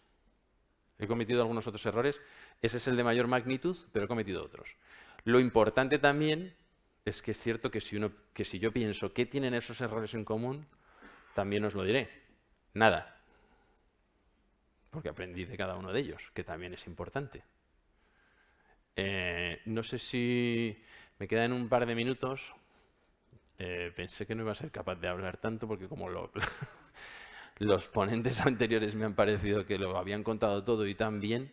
He cometido algunos otros errores. Ese es el de mayor magnitud, pero he cometido otros. Lo importante también es que es cierto que si, uno, que si yo pienso qué tienen esos errores en común, también os lo diré. Nada. Porque aprendí de cada uno de ellos, que también es importante. Eh, no sé si me quedan un par de minutos. Eh, pensé que no iba a ser capaz de hablar tanto porque como lo, los ponentes anteriores me han parecido que lo habían contado todo y tan bien,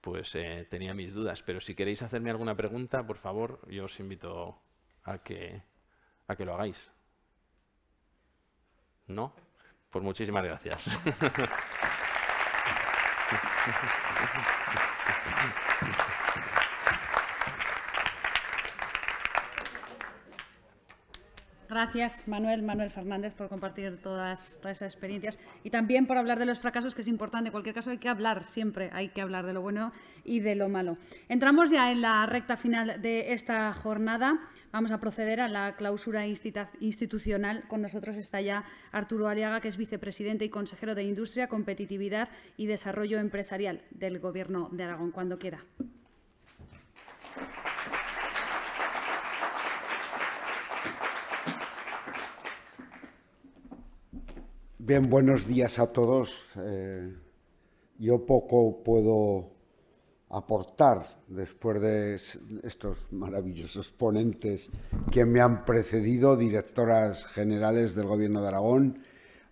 pues eh, tenía mis dudas. Pero si queréis hacerme alguna pregunta, por favor, yo os invito a que, a que lo hagáis. ¿No? Pues muchísimas gracias. Gracias, Manuel, Manuel Fernández, por compartir todas, esas experiencias y también por hablar de los fracasos, que es importante. En cualquier caso, hay que hablar, siempre hay que hablar de lo bueno y de lo malo. Entramos ya en la recta final de esta jornada. Vamos a proceder a la clausura institucional. Con nosotros está ya Arturo Aliaga, que es vicepresidente y consejero de Industria, Competitividad y Desarrollo Empresarial del Gobierno de Aragón. Cuando quiera. Bien, buenos días a todos. Eh, yo poco puedo aportar después de estos maravillosos ponentes que me han precedido, directoras generales del Gobierno de Aragón,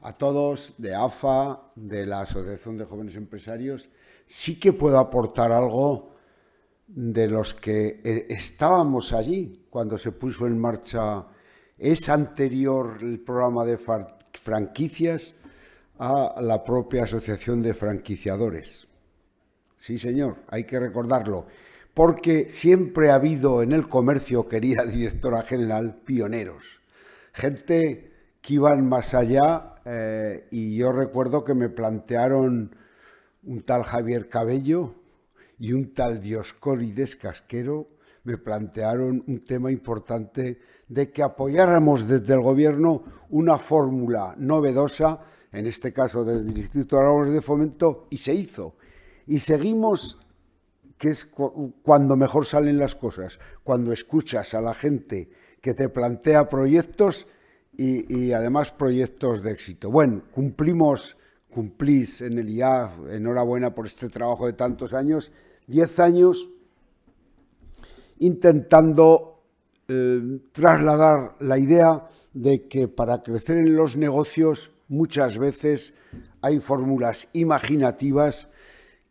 a todos de AFA, de la Asociación de Jóvenes Empresarios. Sí que puedo aportar algo de los que eh, estábamos allí cuando se puso en marcha. Es anterior el programa de FART franquicias a la propia Asociación de Franquiciadores. Sí, señor, hay que recordarlo, porque siempre ha habido en el comercio, querida directora general, pioneros, gente que iban más allá eh, y yo recuerdo que me plantearon un tal Javier Cabello y un tal Dioscorides Casquero, me plantearon un tema importante de que apoyáramos desde el Gobierno una fórmula novedosa, en este caso desde el Instituto de Aragón de Fomento, y se hizo. Y seguimos, que es cuando mejor salen las cosas, cuando escuchas a la gente que te plantea proyectos y, además proyectos de éxito. Bueno, cumplimos, cumplís en el IAF, enhorabuena por este trabajo de tantos años, 10 años intentando eh, trasladar la idea de que para crecer en los negocios muchas veces hay fórmulas imaginativas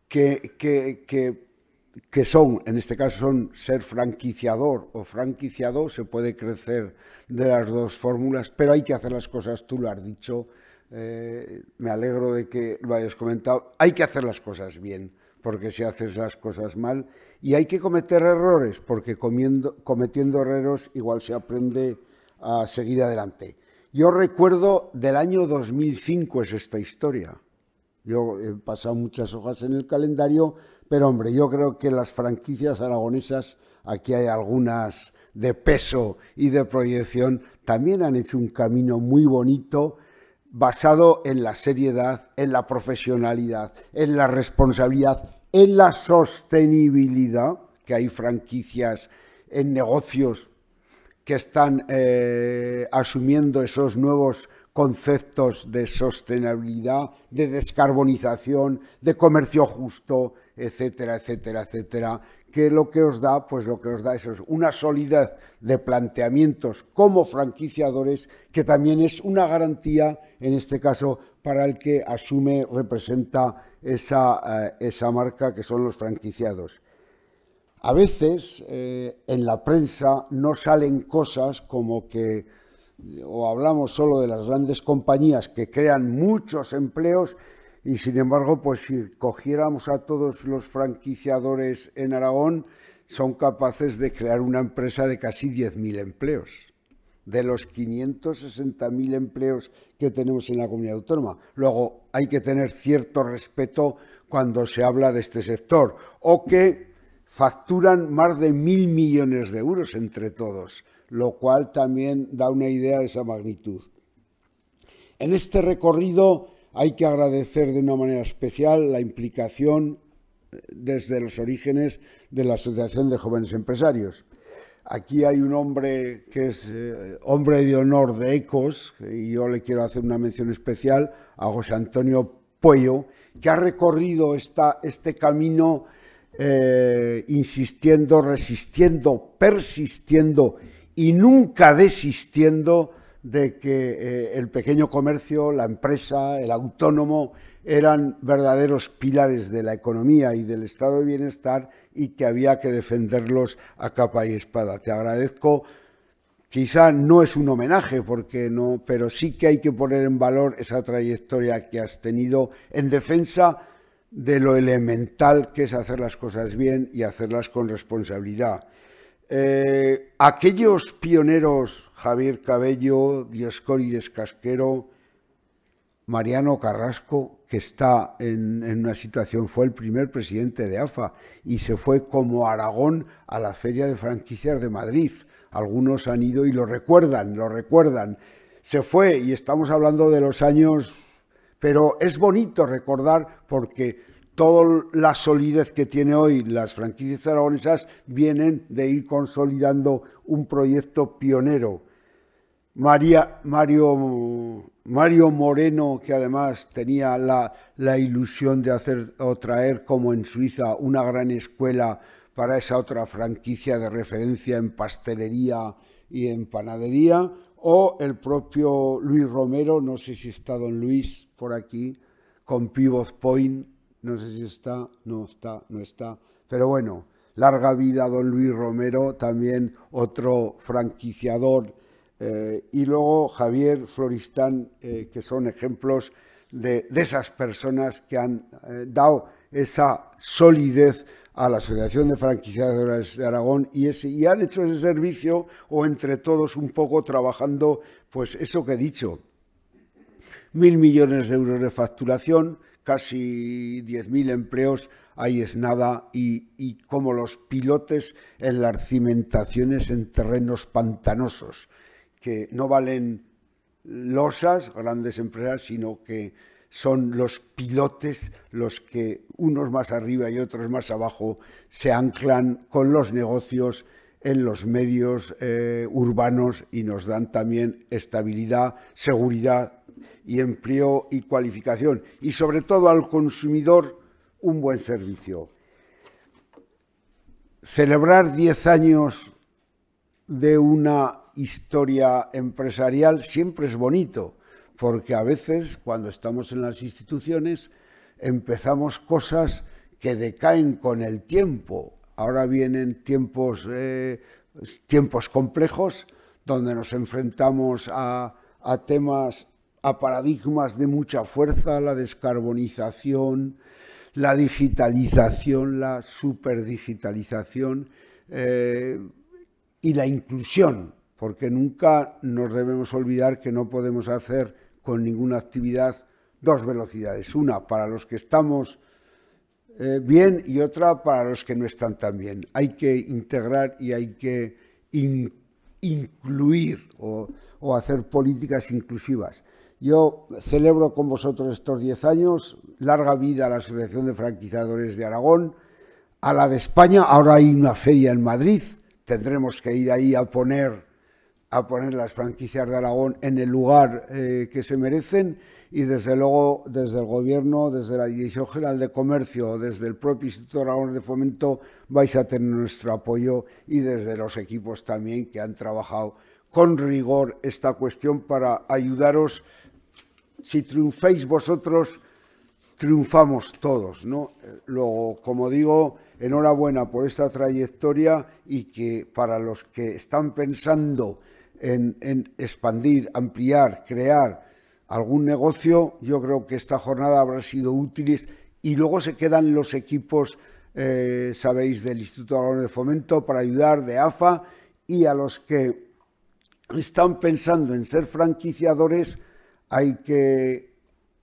que, que, son, en este caso son ser franquiciador o franquiciado, se puede crecer de las dos fórmulas, pero hay que hacer las cosas, tú lo has dicho, eh, me alegro de que lo hayas comentado, hay que hacer las cosas bien porque si haces las cosas mal. Y hay que cometer errores, porque comiendo, cometiendo errores igual se aprende a seguir adelante. Yo recuerdo del año 2005 es esta historia. Yo he pasado muchas hojas en el calendario, pero hombre, yo creo que las franquicias aragonesas, aquí hay algunas de peso y de proyección, también han hecho un camino muy bonito basado en la seriedad, en la profesionalidad, en la responsabilidad en la sostenibilidad, que hay franquicias en negocios que están eh, asumiendo esos nuevos conceptos de sostenibilidad, de descarbonización, de comercio justo, etcétera, etcétera, etcétera, que lo que os da, pues lo que os da eso es una solidez de planteamientos como franquiciadores, que también es una garantía, en este caso, para el que asume, representa eh, esa, marca que son los franquiciados. A veces eh, en la prensa no salen cosas como que o hablamos solo de las grandes compañías que crean muchos empleos y sin embargo, pues si cogiéramos a todos los franquiciadores en Aragón, son capaces de crear una empresa de casi 10.000 empleos de los 560.000 empleos que tenemos en la comunidad autónoma. Luego, hay que tener cierto respeto cuando se habla de este sector, o que facturan más de mil millones de euros entre todos, lo cual también da una idea de esa magnitud. En este recorrido hay que agradecer de una manera especial la implicación eh, desde los orígenes de la Asociación de Jóvenes Empresarios. Aquí hay un hombre que es eh, hombre de honor de Ecos, y yo le quiero hacer una mención especial a José Antonio Puello, que ha recorrido este camino eh, insistiendo, resistiendo, persistiendo y nunca desistiendo de que eh, el pequeño comercio, la empresa, el autónomo eran verdaderos pilares de la economía y del estado de bienestar y que había que defenderlos a capa y espada. Te agradezco. Quizá no es un homenaje, porque no, pero sí que hay que poner en valor esa trayectoria que has tenido en defensa de lo elemental que es hacer las cosas bien y hacerlas con responsabilidad. Eh, aquellos pioneros, Javier Cabello, Dioscórides Casquero, Mariano Carrasco, que está en, una situación, fue el primer presidente de AFA y se fue como Aragón a la Feria de Franquicias de Madrid. Algunos han ido y lo recuerdan, lo recuerdan. Se fue y estamos hablando de los años, pero es bonito recordar porque toda la solidez que tiene hoy las franquicias aragonesas vienen de ir consolidando un proyecto pionero Mario, Moreno, que además tenía la, la, ilusión de hacer o traer, como en Suiza, una gran escuela para esa otra franquicia de referencia en pastelería y en panadería, o el propio Luis Romero, no sé si está don Luis por aquí, con Pivot Point, no sé si está, no está, no está, pero bueno, larga vida don Luis Romero, también otro franquiciador eh, y luego Javier Floristán, eh, que son ejemplos de, esas personas que han eh, dado esa solidez a la Asociación de Franquiciadores de Aragón y, han hecho ese servicio o entre todos un poco trabajando, pues eso que he dicho, mil millones de euros de facturación, casi 10.000 empleos, ahí es nada, y como los pilotes en las cimentaciones en terrenos pantanosos que no valen losas, grandes empresas, sino que son los pilotes los que unos más arriba y otros más abajo se anclan con los negocios en los medios eh, urbanos y nos dan también estabilidad, seguridad y empleo y cualificación y sobre todo al consumidor un buen servicio. Celebrar 10 años de una historia empresarial siempre es bonito, porque a veces cuando estamos en las instituciones empezamos cosas que decaen con el tiempo. Ahora vienen tiempos, eh, tiempos complejos donde nos enfrentamos a, temas, a paradigmas de mucha fuerza, la descarbonización, la digitalización, la superdigitalización eh, y la inclusión porque nunca nos debemos olvidar que no podemos hacer con ninguna actividad dos velocidades, una para los que estamos eh, bien y otra para los que no están tan bien. Hay que integrar y hay que incluir o, hacer políticas inclusivas. Yo celebro con vosotros estos 10 años, larga vida a la Asociación de Franquizadores de Aragón, a la de España, ahora hay una feria en Madrid, tendremos que ir ahí a poner a poner las franquicias de Aragón en el lugar eh, que se merecen y desde luego desde el Gobierno, desde la Dirección General de Comercio, desde el propio Instituto Aragón de Fomento vais a tener nuestro apoyo y desde los equipos también que han trabajado con rigor esta cuestión para ayudaros. Si triunfáis vosotros, triunfamos todos. ¿no? Eh, luego, como digo, enhorabuena por esta trayectoria y que para los que están pensando en, expandir, ampliar, crear algún negocio, yo creo que esta jornada habrá sido útil y luego se quedan los equipos, eh, sabéis, del Instituto de Fomento para ayudar, de AFA, y a los que están pensando en ser franquiciadores hay que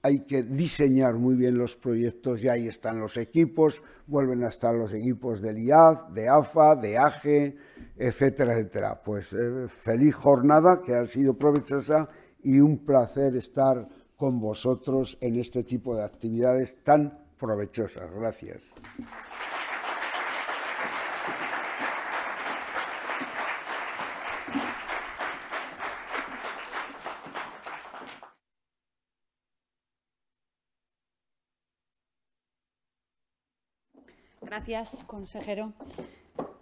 hay que diseñar muy bien los proyectos y ahí están los equipos, vuelven a estar los equipos del IAD, de AFA, de AGE, etcétera, etcétera. Pues eh, feliz jornada que ha sido provechosa y un placer estar con vosotros en este tipo de actividades tan provechosas. Gracias. Gracias, consejero.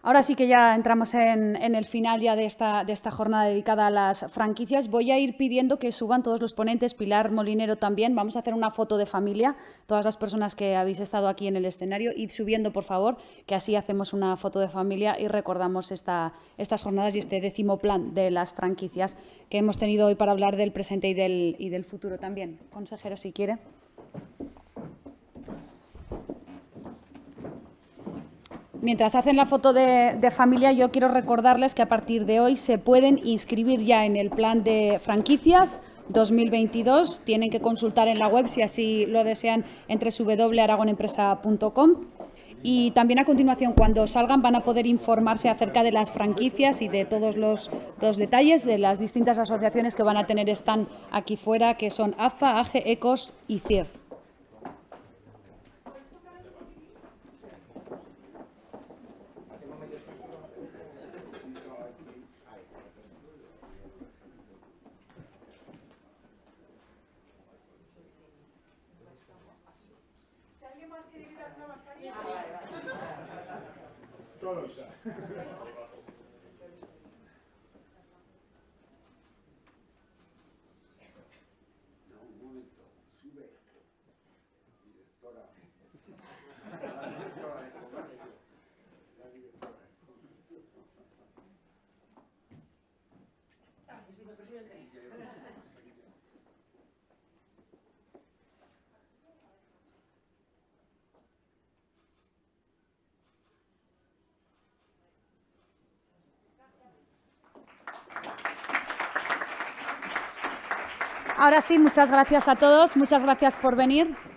Ahora sí que ya entramos en, el final ya de esta, de esta, jornada dedicada a las franquicias. Voy a ir pidiendo que suban todos los ponentes, Pilar Molinero también. Vamos a hacer una foto de familia, todas las personas que habéis estado aquí en el escenario. Id subiendo, por favor, que así hacemos una foto de familia y recordamos esta, estas jornadas y este décimo plan de las franquicias que hemos tenido hoy para hablar del presente y del, y del futuro también. Consejero, si quiere. Mientras hacen la foto de, familia, yo quiero recordarles que a partir de hoy se pueden inscribir ya en el plan de franquicias 2022. Tienen que consultar en la web, si así lo desean, entre www.aragonempresa.com. Y también a continuación, cuando salgan, van a poder informarse acerca de las franquicias y de todos los, detalles de las distintas asociaciones que van a tener están aquí fuera, que son AFA, AGE, ECOS y CIR. Ahora sí, muchas gracias a todos, muchas gracias por venir.